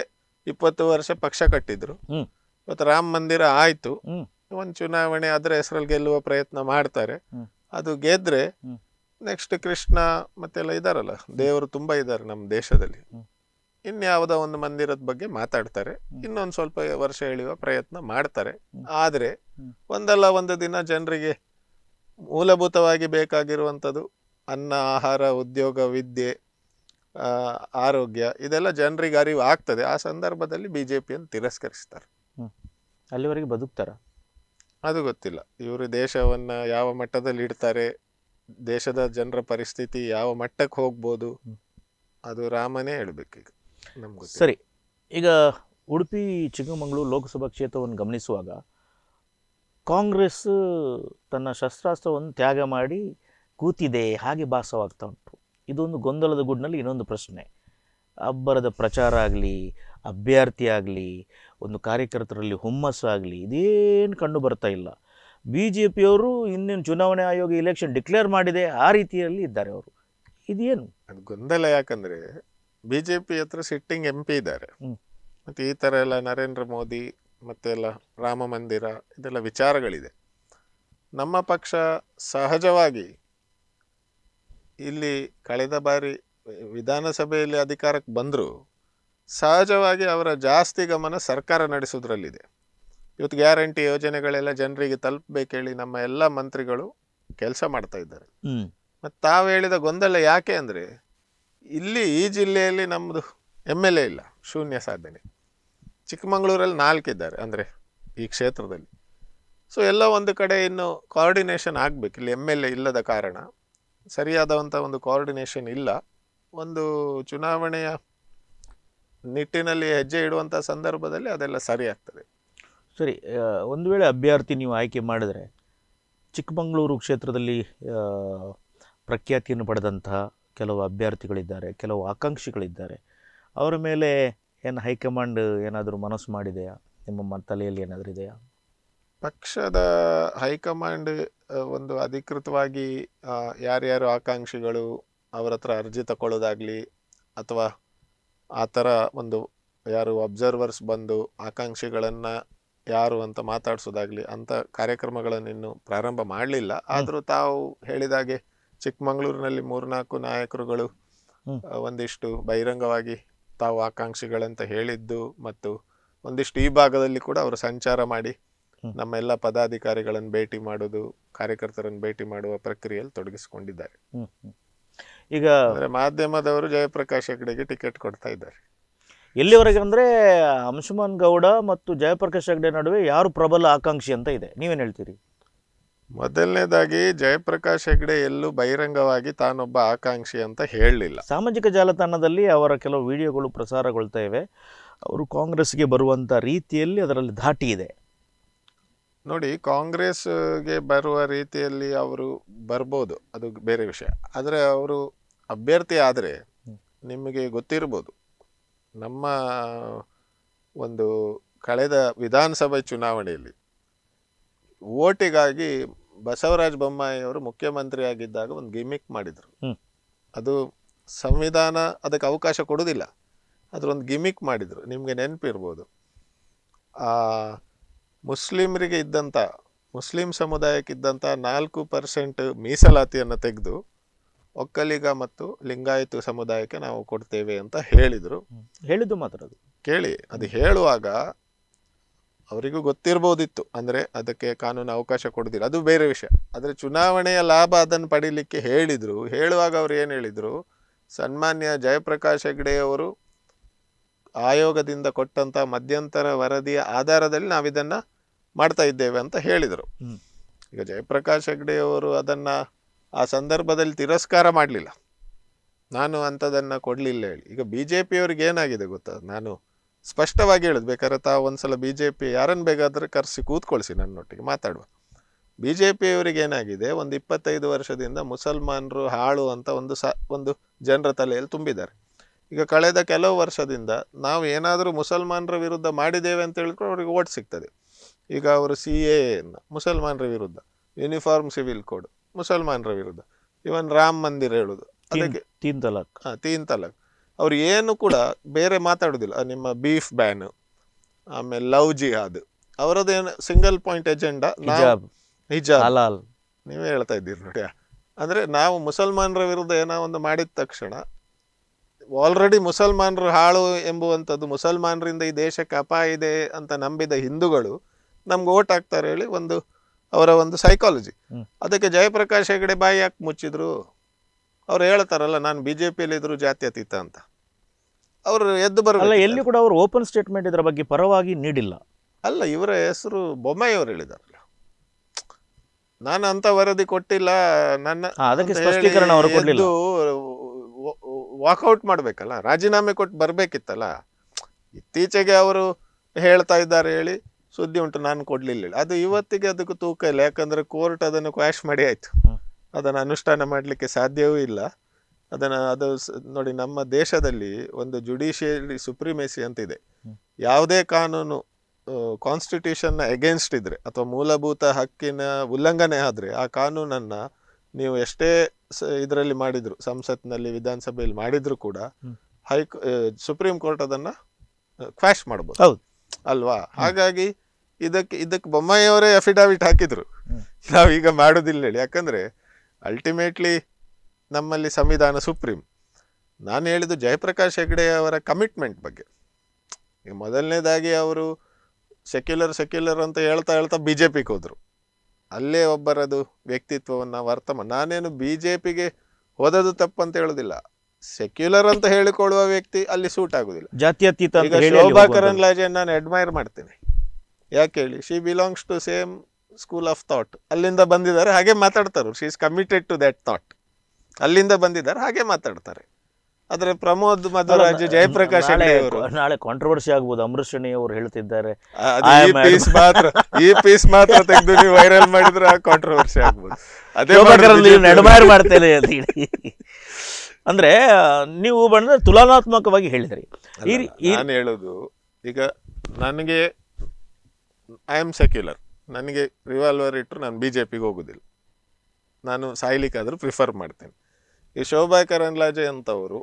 ಇಪ್ಪತ್ತು ವರ್ಷ ಪಕ್ಷ ಕಟ್ಟಿದ್ರು ಇವತ್ತು ರಾಮ ಮಂದಿರ ಆಯಿತು ಒಂದು ಚುನಾವಣೆ ಅದರ ಹೆಸರಲ್ಲಿ ಗೆಲ್ಲುವ ಪ್ರಯತ್ನ ಮಾಡ್ತಾರೆ ಅದು ಗೆದ್ರೆ ನೆಕ್ಸ್ಟ್ ಕೃಷ್ಣ ಮತ್ತೆಲ್ಲ ಇದಾರಲ್ಲ ದೇವರು ತುಂಬ ಇದ್ದಾರೆ ನಮ್ಮ ದೇಶದಲ್ಲಿ ಇನ್ಯಾವುದೋ ಒಂದು ಮಂದಿರದ ಬಗ್ಗೆ ಮಾತಾಡ್ತಾರೆ ಇನ್ನೊಂದು ಸ್ವಲ್ಪ ವರ್ಷ ಎಳೆಯುವ ಪ್ರಯತ್ನ ಮಾಡ್ತಾರೆ ಆದರೆ ಒಂದಲ್ಲ ಒಂದು ದಿನ ಜನರಿಗೆ ಮೂಲಭೂತವಾಗಿ ಬೇಕಾಗಿರುವಂಥದ್ದು ಅನ್ನ ಆಹಾರ ಉದ್ಯೋಗ ವಿದ್ಯೆ ಆರೋಗ್ಯ ಇದೆಲ್ಲ ಜನರಿಗೆ ಅರಿವು ಆಗ್ತದೆ ಆ ಸಂದರ್ಭದಲ್ಲಿ ಬಿ ಜೆ ಪಿಯನ್ನು ತಿರಸ್ಕರಿಸ್ತಾರೆ ಅಲ್ಲಿವರೆಗೆ ಬದುಕ್ತಾರ ಅದು ಗೊತ್ತಿಲ್ಲ ಇವರು ದೇಶವನ್ನ ಯಾವ ಮಟ್ಟದಲ್ಲಿ ಇಡ್ತಾರೆ ದೇಶದ ಜನರ ಪರಿಸ್ಥಿತಿ ಯಾವ ಮಟ್ಟಕ್ಕೆ ಹೋಗ್ಬೋದು ಅದು ರಾಮನೇ ಹೇಳಬೇಕೀಗ ನಮ್ಗೆ ಸರಿ ಈಗ ಉಡುಪಿ ಚಿಕ್ಕಮಗಳೂರು ಲೋಕಸಭಾ ಕ್ಷೇತ್ರವನ್ನು ಗಮನಿಸುವಾಗ ಕಾಂಗ್ರೆಸ್ ತನ್ನ ಶಸ್ತ್ರಾಸ್ತ್ರವನ್ನು ತ್ಯಾಗ ಮಾಡಿ ಕೂತಿದೆ ಹಾಗೆ ಭಾಸವಾಗ್ತಾ ಉಂಟು ಇದೊಂದು ಗೊಂದಲದ ಗುಡ್ನಲ್ಲಿ ಇನ್ನೊಂದು ಪ್ರಶ್ನೆ ಅಬ್ಬರದ ಪ್ರಚಾರ ಆಗಲಿ ಅಭ್ಯರ್ಥಿ ಆಗಲಿ ಒಂದು ಕಾರ್ಯಕರ್ತರಲ್ಲಿ ಹುಮ್ಮಸ್ಸು ಆಗಲಿ ಇದೇನು ಕಂಡು ಬರ್ತಾ ಇಲ್ಲ ಬಿ ಜೆ ಪಿಯವರು ಇನ್ನೇನು ಚುನಾವಣೆ ಆಯೋಗ ಇಲೆಕ್ಷನ್ ಡಿಕ್ಲೇರ್ ಮಾಡಿದೆ ಆ ರೀತಿಯಲ್ಲಿ ಇದ್ದಾರೆ ಅವರು ಇದೇನು ಅದು ಗೊಂದಲ ಯಾಕಂದ್ರೆ ಬಿಜೆಪಿ ಹತ್ರ ಸಿಟ್ಟಿಂಗ್ ಎಂ ಪಿ ಇದ್ದಾರೆ ಮತ್ತೆ ಈ ತರ ಎಲ್ಲ ನರೇಂದ್ರ ಮೋದಿ ಮತ್ತೆ ಎಲ್ಲ ರಾಮ ಮಂದಿರ ಇದೆಲ್ಲ ವಿಚಾರಗಳಿದೆ ನಮ್ಮ ಪಕ್ಷ ಸಹಜವಾಗಿ ಇಲ್ಲಿ ಕಳೆದ ಬಾರಿ ವಿಧಾನಸಭೆಯಲ್ಲಿ ಅಧಿಕಾರಕ್ಕೆ ಬಂದರೂ ಸಹಜವಾಗಿ ಅವರ ಜಾಸ್ತಿ ಗಮನ ಸರ್ಕಾರ ನಡೆಸೋದ್ರಲ್ಲಿದೆ ಇವತ್ತು ಗ್ಯಾರಂಟಿ ಯೋಜನೆಗಳೆಲ್ಲ ಜನರಿಗೆ ತಲುಪಬೇಕೇಳಿ ನಮ್ಮ ಎಲ್ಲ ಮಂತ್ರಿಗಳು ಕೆಲಸ ಮಾಡ್ತಾ ಇದ್ದಾರೆ ಮತ್ತು ತಾವು ಹೇಳಿದ ಗೊಂದಲ ಯಾಕೆ ಅಂದರೆ ಇಲ್ಲಿ ಈ ಜಿಲ್ಲೆಯಲ್ಲಿ ನಮ್ಮದು ಎಮ್ ಎಲ್ ಎ ಇಲ್ಲ ಶೂನ್ಯ ಸಾಧನೆ ಚಿಕ್ಕಮಗಳೂರಲ್ಲಿ ನಾಲ್ಕಿದ್ದಾರೆ ಅಂದರೆ ಈ ಕ್ಷೇತ್ರದಲ್ಲಿ ಸೊ ಎಲ್ಲ ಒಂದು ಕಡೆ ಇನ್ನು ಕೋಆರ್ಡಿನೇಷನ್ ಆಗಬೇಕು ಇಲ್ಲಿ ಎಮ್ ಎಲ್ ಎ ಇಲ್ಲದ ಕಾರಣ ಸರಿಯಾದಂಥ ಒಂದು ಕೋಆರ್ಡಿನೇಷನ್ ಇಲ್ಲ ಒಂದು ಚುನಾವಣೆಯ ನಿಟ್ಟಿನಲ್ಲಿ ಹೆಜ್ಜೆ ಇಡುವಂಥ ಸಂದರ್ಭದಲ್ಲಿ ಅದೆಲ್ಲ ಸರಿಯಾಗ್ತದೆ ಸರಿ ಒಂದು ವೇಳೆ ಅಭ್ಯರ್ಥಿ ನೀವು ಆಯ್ಕೆ ಮಾಡಿದರೆ ಚಿಕ್ಕಮಗಳೂರು ಕ್ಷೇತ್ರದಲ್ಲಿ ಪ್ರಖ್ಯಾತಿಯನ್ನು ಪಡೆದಂತಹ ಕೆಲವು ಅಭ್ಯರ್ಥಿಗಳಿದ್ದಾರೆ ಕೆಲವು ಆಕಾಂಕ್ಷಿಗಳಿದ್ದಾರೆ ಅವರ ಮೇಲೆ ಏನು ಹೈಕಮಾಂಡ್ ಏನಾದರೂ ಮನಸ್ಸು ಮಾಡಿದೆಯಾ ನಿಮ್ಮ ತಲೆಯಲ್ಲಿ ಏನಾದರೂ ಇದೆಯಾ ಪಕ್ಷದ ಹೈಕಮಾಂಡ್ ಒಂದು ಅಧಿಕೃತವಾಗಿ ಯಾರ್ಯಾರು ಆಕಾಂಕ್ಷಿಗಳು ಅವರ ಹತ್ರ ಅರ್ಜಿ ತಗೊಳ್ಳೋದಾಗಲಿ ಅಥವಾ ಆ ಥರ ಒಂದು ಯಾರು ಅಬ್ಸರ್ವರ್ಸ್ ಬಂದು ಆಕಾಂಕ್ಷಿಗಳನ್ನು ಯಾರು ಅಂತ ಮಾತಾಡಿಸೋದಾಗಲಿ ಅಂಥ ಕಾರ್ಯಕ್ರಮಗಳನ್ನು ಇನ್ನೂ ಪ್ರಾರಂಭ ಮಾಡಲಿಲ್ಲ ಆದರೂ ತಾವು ಹೇಳಿದಾಗೆ ಚಿಕ್ಕಮಗಳೂರಿನಲ್ಲಿ ಮೂರ್ನಾಲ್ಕು ನಾಯಕರುಗಳು ಒಂದಿಷ್ಟು ಬಹಿರಂಗವಾಗಿ ತಾವು ಆಕಾಂಕ್ಷಿಗಳಂತ ಹೇಳಿದ್ದು ಮತ್ತು ಒಂದಿಷ್ಟು ಈ ಭಾಗದಲ್ಲಿ ಕೂಡ ಅವರು ಸಂಚಾರ ಮಾಡಿ ನಮ್ಮೆಲ್ಲ ಪದಾಧಿಕಾರಿಗಳನ್ನು ಭೇಟಿ ಮಾಡೋದು ಕಾರ್ಯಕರ್ತರನ್ನು ಭೇಟಿ ಮಾಡುವ ಪ್ರಕ್ರಿಯೆಯಲ್ಲಿ ತೊಡಗಿಸಿಕೊಂಡಿದ್ದಾರೆ ಈಗ ಮಾಧ್ಯಮದವರು ಜಯಪ್ರಕಾಶ್ ಹೆಗ್ಡೆಗೆ ಟಿಕೆಟ್ ಕೊಡ್ತಾ ಇದ್ದಾರೆ ಎಲ್ಲಿವರೆಗೆ ಅಂದರೆ ಅಂಶುಮನ್ ಗೌಡ ಮತ್ತು ಜಯಪ್ರಕಾಶ್ ಹೆಗ್ಡೆ ನಡುವೆ ಯಾರು ಪ್ರಬಲ ಆಕಾಂಕ್ಷಿ ಅಂತ ಇದೆ ನೀವೇನು ಹೇಳ್ತೀರಿ ಮೊದಲನೇದಾಗಿ ಜಯಪ್ರಕಾಶ್ ಹೆಗ್ಡೆ ಎಲ್ಲೂ ಬಹಿರಂಗವಾಗಿ ತಾನೊಬ್ಬ ಆಕಾಂಕ್ಷಿ ಅಂತ ಹೇಳಲಿಲ್ಲ ಸಾಮಾಜಿಕ ಜಾಲತಾಣದಲ್ಲಿ ಅವರ ಕೆಲವು ವಿಡಿಯೋಗಳು ಪ್ರಸಾರಗೊಳ್ತಾ ಇವೆ ಅವರು ಕಾಂಗ್ರೆಸ್ಗೆ ಬರುವಂಥ ರೀತಿಯಲ್ಲಿ ಅದರಲ್ಲಿ ದಾಟಿ ಇದೆ ನೋಡಿ ಕಾಂಗ್ರೆಸ್ಗೆ ಬರುವ ರೀತಿಯಲ್ಲಿ ಅವರು ಬರ್ಬೋದು ಅದು ಬೇರೆ ವಿಷಯ ಆದರೆ ಅವರು ಅಭ್ಯರ್ಥಿ ಆದರೆ ನಿಮಗೆ ಗೊತ್ತಿರ್ಬೋದು ನಮ್ಮ ಒಂದು ಕಳೆದ ವಿಧಾನಸಭೆ ಚುನಾವಣೆಯಲ್ಲಿ ಓಟಿಗಾಗಿ ಬಸವರಾಜ ಬೊಮ್ಮಾಯಿಯವರು ಮುಖ್ಯಮಂತ್ರಿ ಆಗಿದ್ದಾಗ ಒಂದು ಗಿಮಿಕ್ ಮಾಡಿದರು ಅದು ಸಂವಿಧಾನ ಅದಕ್ಕೆ ಅವಕಾಶ ಕೊಡೋದಿಲ್ಲ ಅದರೊಂದು ಗಿಮಿಕ್ ಮಾಡಿದರು ನಿಮಗೆ ನೆನಪಿರ್ಬೋದು ಮುಸ್ಲಿಮರಿಗೆ ಇದ್ದಂಥ ಮುಸ್ಲಿಂ ಸಮುದಾಯಕ್ಕಿದ್ದಂಥ ನಾಲ್ಕು ಪರ್ಸೆಂಟ್ ಮೀಸಲಾತಿಯನ್ನು ತೆಗೆದು ಒಕ್ಕಲಿಗ ಮತ್ತು ಲಿಂಗಾಯತ ಸಮುದಾಯಕ್ಕೆ ನಾವು ಕೊಡ್ತೇವೆ ಅಂತ ಹೇಳಿದರು ಹೇಳಿದ್ದು ಮಾತ್ರ ಅದು ಕೇಳಿ ಅದು ಹೇಳುವಾಗ ಅವರಿಗೂ ಗೊತ್ತಿರ್ಬೋದಿತ್ತು ಅಂದರೆ ಅದಕ್ಕೆ ಕಾನೂನು ಅವಕಾಶ ಕೊಡೋದಿಲ್ಲ ಅದು ಬೇರೆ ವಿಷಯ ಆದರೆ ಚುನಾವಣೆಯ ಲಾಭ ಅದನ್ನು ಪಡೀಲಿಕ್ಕೆ ಹೇಳಿದರು ಹೇಳುವಾಗ ಅವ್ರು ಏನು ಹೇಳಿದರು ಸನ್ಮಾನ್ಯ ಜಯಪ್ರಕಾಶ್ ಹೆಗ್ಡೆಯವರು ಆಯೋಗದಿಂದ ಕೊಟ್ಟಂಥ ಮಧ್ಯಂತರ ವರದಿಯ ಆಧಾರದಲ್ಲಿ ನಾವಿದನ್ನು ಮಾಡ್ತಾ ಇದ್ದೇವೆ ಅಂತ ಹೇಳಿದರು ಈಗ ಜಯಪ್ರಕಾಶ್ ಹೆಗ್ಡೆಯವರು ಅದನ್ನು ಆ ಸಂದರ್ಭದಲ್ಲಿ ತಿರಸ್ಕಾರ ಮಾಡಲಿಲ್ಲ ನಾನು ಅಂಥದ್ದನ್ನು ಕೊಡಲಿಲ್ಲ ಹೇಳಿ ಈಗ ಬಿ ಜೆ ಪಿಯವ್ರಿಗೆ ಏನಾಗಿದೆ ಗೊತ್ತಾ ನಾನು ಸ್ಪಷ್ಟವಾಗಿ ಹೇಳೋದು ಬೇಕಾದ್ರೆ ತಾವು ಒಂದು ಸಲ ಬಿ ಜೆ ಪಿ ಯಾರನ್ನು ಬೇಕಾದರೂ ಕರೆಸಿ ಕೂತ್ಕೊಳಿಸಿ ನನ್ನೊಟ್ಟಿಗೆ ಮಾತಾಡುವ ಬಿ ಜೆ ಪಿಯವರಿಗೆ ಏನಾಗಿದೆ ಒಂದು ಇಪ್ಪತ್ತೈದು ವರ್ಷದಿಂದ ಮುಸಲ್ಮಾನರು ಹಾಳು ಅಂತ ಒಂದು ಸ ಒಂದು ಜನರ ತಲೆಯಲ್ಲಿ ತುಂಬಿದ್ದಾರೆ ಈಗ ಕಳೆದ ಕೆಲವು ವರ್ಷದಿಂದ ನಾವು ಏನಾದರೂ ಮುಸಲ್ಮಾನರ ವಿರುದ್ಧ ಮಾಡಿದ್ದೇವೆ ಅಂತ ಹೇಳಿದ್ರೆ ಅವ್ರಿಗೆ ಓಟ್ ಸಿಗ್ತದೆ ಈಗ ಅವರು ಸಿ ಎನ್ನು ಮುಸಲ್ಮಾನರ ವಿರುದ್ಧ ಯೂನಿಫಾರ್ಮ್ ಸಿವಿಲ್ ಕೋಡ್ ಮುಸಲ್ಮಾನರ ವಿರುದ್ಧ ಇವನ್ ರಾಮ್ ಮಂದಿರ ಹೇಳುದು ಅದಕ್ಕೆ ತೀನ್ ತಲಾಕ್ ಹಾ ತೀನ್ ತಲಕ್ ಅವ್ರು ಏನು ಕೂಡ ಬೇರೆ ಮಾತಾಡುದಿಲ್ಲ ನಿಮ್ಮ ಬೀಫ್ ಬ್ಯಾನ್ ಆಮೇಲೆ ಲವ್ ಜಿಹಾದ್ ಅವರದೇನು ಸಿಂಗಲ್ ಪಾಯಿಂಟ್ ಎಜೆಂಡಾ ಹಿಜಾಬ್ ನೀವೇ ಹೇಳ್ತಾ ಇದ್ದೀರಿ ನೋಡಿ ಅಂದ್ರೆ ನಾವು ಮುಸಲ್ಮಾನರ ವಿರುದ್ಧ ಏನೋ ಒಂದು ಮಾಡಿದ ತಕ್ಷಣ ಆಲ್ರೆಡಿ ಮುಸಲ್ಮಾನರ ಹಾಳು ಎಂಬುವಂಥದ್ದು ಮುಸಲ್ಮಾನರಿಂದ ಈ ದೇಶಕ್ಕೆ ಅಪಾಯ ಇದೆ ಅಂತ ನಂಬಿದ ಹಿಂದೂಗಳು ನಮ್ಗೆ ಓಟ್ ಆಗ್ತಾರೆ ಹೇಳಿ ಒಂದು ಅವರ ಒಂದು ಸೈಕಾಲಜಿ ಅದಕ್ಕೆ ಜಯಪ್ರಕಾಶ್ ಹೆಗಡೆ ಬಾಯಿ ಯಾಕೆ ಮುಚ್ಚಿದ್ರು ಅವ್ರು ಹೇಳ್ತಾರಲ್ಲ ನಾನು ಬಿ ಜೆ ಇದ್ರು ಜಾತ್ಯತೀತ ಅಂತ ಅವರು ಎದ್ದು ಬರಲ್ಲ ಎಲ್ಲಿ ಕೂಡ ಅವರು ಓಪನ್ ಸ್ಟೇಟ್ಮೆಂಟ್ ಇದರ ಬಗ್ಗೆ ಪರವಾಗಿ ನೀಡಿಲ್ಲ ಅಲ್ಲ ಇವರ ಹೆಸರು ಅವರು ಹೇಳಿದಾರಲ್ಲ ನಾನು ಅಂತ ವರದಿ ಕೊಟ್ಟಿಲ್ಲ ನನ್ನ ಅದಕ್ಕೆ ಸ್ಪಷ್ಟೀಕರಣ ಅವರು ಕೊಡಲಿಲ್ಲ ವಾಕ್ಔಟ್ ಮಾಡಬೇಕಲ್ಲ ರಾಜೀನಾಮೆ ಕೊಟ್ಟು ಬರ್ಬೇಕಿತ್ತಲ್ಲ ಇತ್ತೀಚೆಗೆ ಅವರು ಹೇಳ್ತಾ ಇದ್ದಾರೆ ಹೇಳಿ ಸುದ್ದಿ ಉಂಟು ನಾನು ಕೊಡ್ಲಿಲ್ಲ ಅದು ಇವತ್ತಿಗೆ ಅದಕ್ಕೆ ತೂಕ ಇಲ್ಲ ಯಾಕಂದ್ರೆ ಕೋರ್ಟ್ ಅದನ್ನು ಕ್ವಾಶ್ ಮಾಡಿ ಆಯ್ತು ಅದನ್ನು ಅನುಷ್ಠಾನ ಮಾಡಲಿಕ್ಕೆ ಸಾಧ್ಯವೂ ಇಲ್ಲ ಅದನ್ನು ಅದು ನೋಡಿ ನಮ್ಮ ದೇಶದಲ್ಲಿ ಒಂದು ಜುಡಿಷಿಯಲ್ ಸುಪ್ರೀಮೇಸಿ ಅಂತಿದೆ ಯಾವುದೇ ಕಾನೂನು ಕಾನ್ಸ್ಟಿಟ್ಯೂಷನ್ನ ಎಗೇನ್ಸ್ಟ್ ಇದ್ರೆ ಅಥವಾ ಮೂಲಭೂತ ಹಕ್ಕಿನ ಉಲ್ಲಂಘನೆ ಆದರೆ ಆ ಕಾನೂನನ್ನು ನೀವು ಎಷ್ಟೇ ಇದರಲ್ಲಿ ಮಾಡಿದ್ರು ಸಂಸತ್ನಲ್ಲಿ ವಿಧಾನಸಭೆಯಲ್ಲಿ ಮಾಡಿದ್ರು ಕೂಡ ಹೈ ಸುಪ್ರೀಂ ಕೋರ್ಟ್ ಅದನ್ನು ಕ್ವಾಶ್ ಮಾಡ್ಬೋದು ಹೌದು ಅಲ್ವಾ ಹಾಗಾಗಿ ಇದಕ್ಕೆ ಇದಕ್ಕೆ ಬೊಮ್ಮಾಯಿಯವರೇ ಅಫಿಡಾವಿಟ್ ಹಾಕಿದ್ರು ನಾವೀಗ ಮಾಡೋದಿಲ್ಲ ಹೇಳಿ ಯಾಕಂದರೆ ಅಲ್ಟಿಮೇಟ್ಲಿ ನಮ್ಮಲ್ಲಿ ಸಂವಿಧಾನ ಸುಪ್ರೀಂ ನಾನು ಹೇಳಿದ್ದು ಜಯಪ್ರಕಾಶ್ ಹೆಗ್ಡೆ ಅವರ ಕಮಿಟ್ಮೆಂಟ್ ಬಗ್ಗೆ ಮೊದಲನೇದಾಗಿ ಅವರು ಸೆಕ್ಯುಲರ್ ಸೆಕ್ಯುಲರ್ ಅಂತ ಹೇಳ್ತಾ ಹೇಳ್ತಾ ಬಿ ಜೆ ಪಿಗೆ ಹೋದರು ಅಲ್ಲೇ ಒಬ್ಬರದು ವ್ಯಕ್ತಿತ್ವವನ್ನು ವರ್ತಮ ನಾನೇನು ಬಿ ಜೆ ಪಿಗೆ ಓದೋದು ತಪ್ಪಂತ ಹೇಳೋದಿಲ್ಲ ಸೆಕ್ಯುಲರ್ ಅಂತ ಹೇಳಿಕೊಳ್ಳುವ ವ್ಯಕ್ತಿ ಅಲ್ಲಿ ಸೂಟ್ ಆಗುದಿಲ್ಲ ಶೋಭಾ ಕರಂದ್ಲಾಜೆ ನಾನು ಅಡ್ಮೈರ್ ಮಾಡ್ತೇನೆ ಯಾಕೆ ಹೇಳಿ she belongs to same school of thought ಅಲ್ಲಿಂದ ಬಂದಿದ್ದಾರೆ ಹಾಗೆ ಮಾತಾಡ್ತಾರೆ she is committed to that thought ಅಲ್ಲಿಂದ ಬಂದಿದ್ದಾರೆ ಹಾಗೆ ಮಾತಾಡ್ತಾರೆ ಆದರೆ ಪ್ರಮೋದ್ ಮಧುರಾಜ್ ಜಯಪ್ರಕಾಶ್ ನಾಳೆ ಕಾಂಟ್ರವರ್ಸಿ ಆಗ್ಬೋದು ಅಮೃತ್ ಅವರು ಹೇಳ್ತಿದ್ದಾರೆ ಈ ಪೀಸ್ ಮಾತ್ರ ತೆಗೆದು ನೀವು ವೈರಲ್ ಮಾಡಿದ್ರೆ ಕಾಂಟ್ರವರ್ಸಿ ಆಗ್ಬೋದು ಅದೇ ಮಾಡ್ತೇನೆ ಅಂತ ಹೇಳಿ ಅಂದ್ರೆ ನೀವು ಬಂದ್ರೆ ತುಲನಾತ್ಮಕವಾಗಿ ಹೇಳಿದ್ರಿ ನಾನು ಹೇಳೋದು ಈಗ ನನಗೆ ಐ ಆಮ್ ಸೆಕ್ಯುಲರ್ ನನಗೆ ರಿವಾಲ್ವರ್ ಇಟ್ಟರು ನಾನು ಬಿ ಜೆ ಪಿಗೆ ಹೋಗೋದಿಲ್ಲ ನಾನು ಸಾಯ್ಲಿಕ್ಕಾದರೂ ಪ್ರಿಫರ್ ಮಾಡ್ತೇನೆ ಈ ಶೋಭಾ ಕರಂದ್ಲಾಜೆ ಅಂತವರು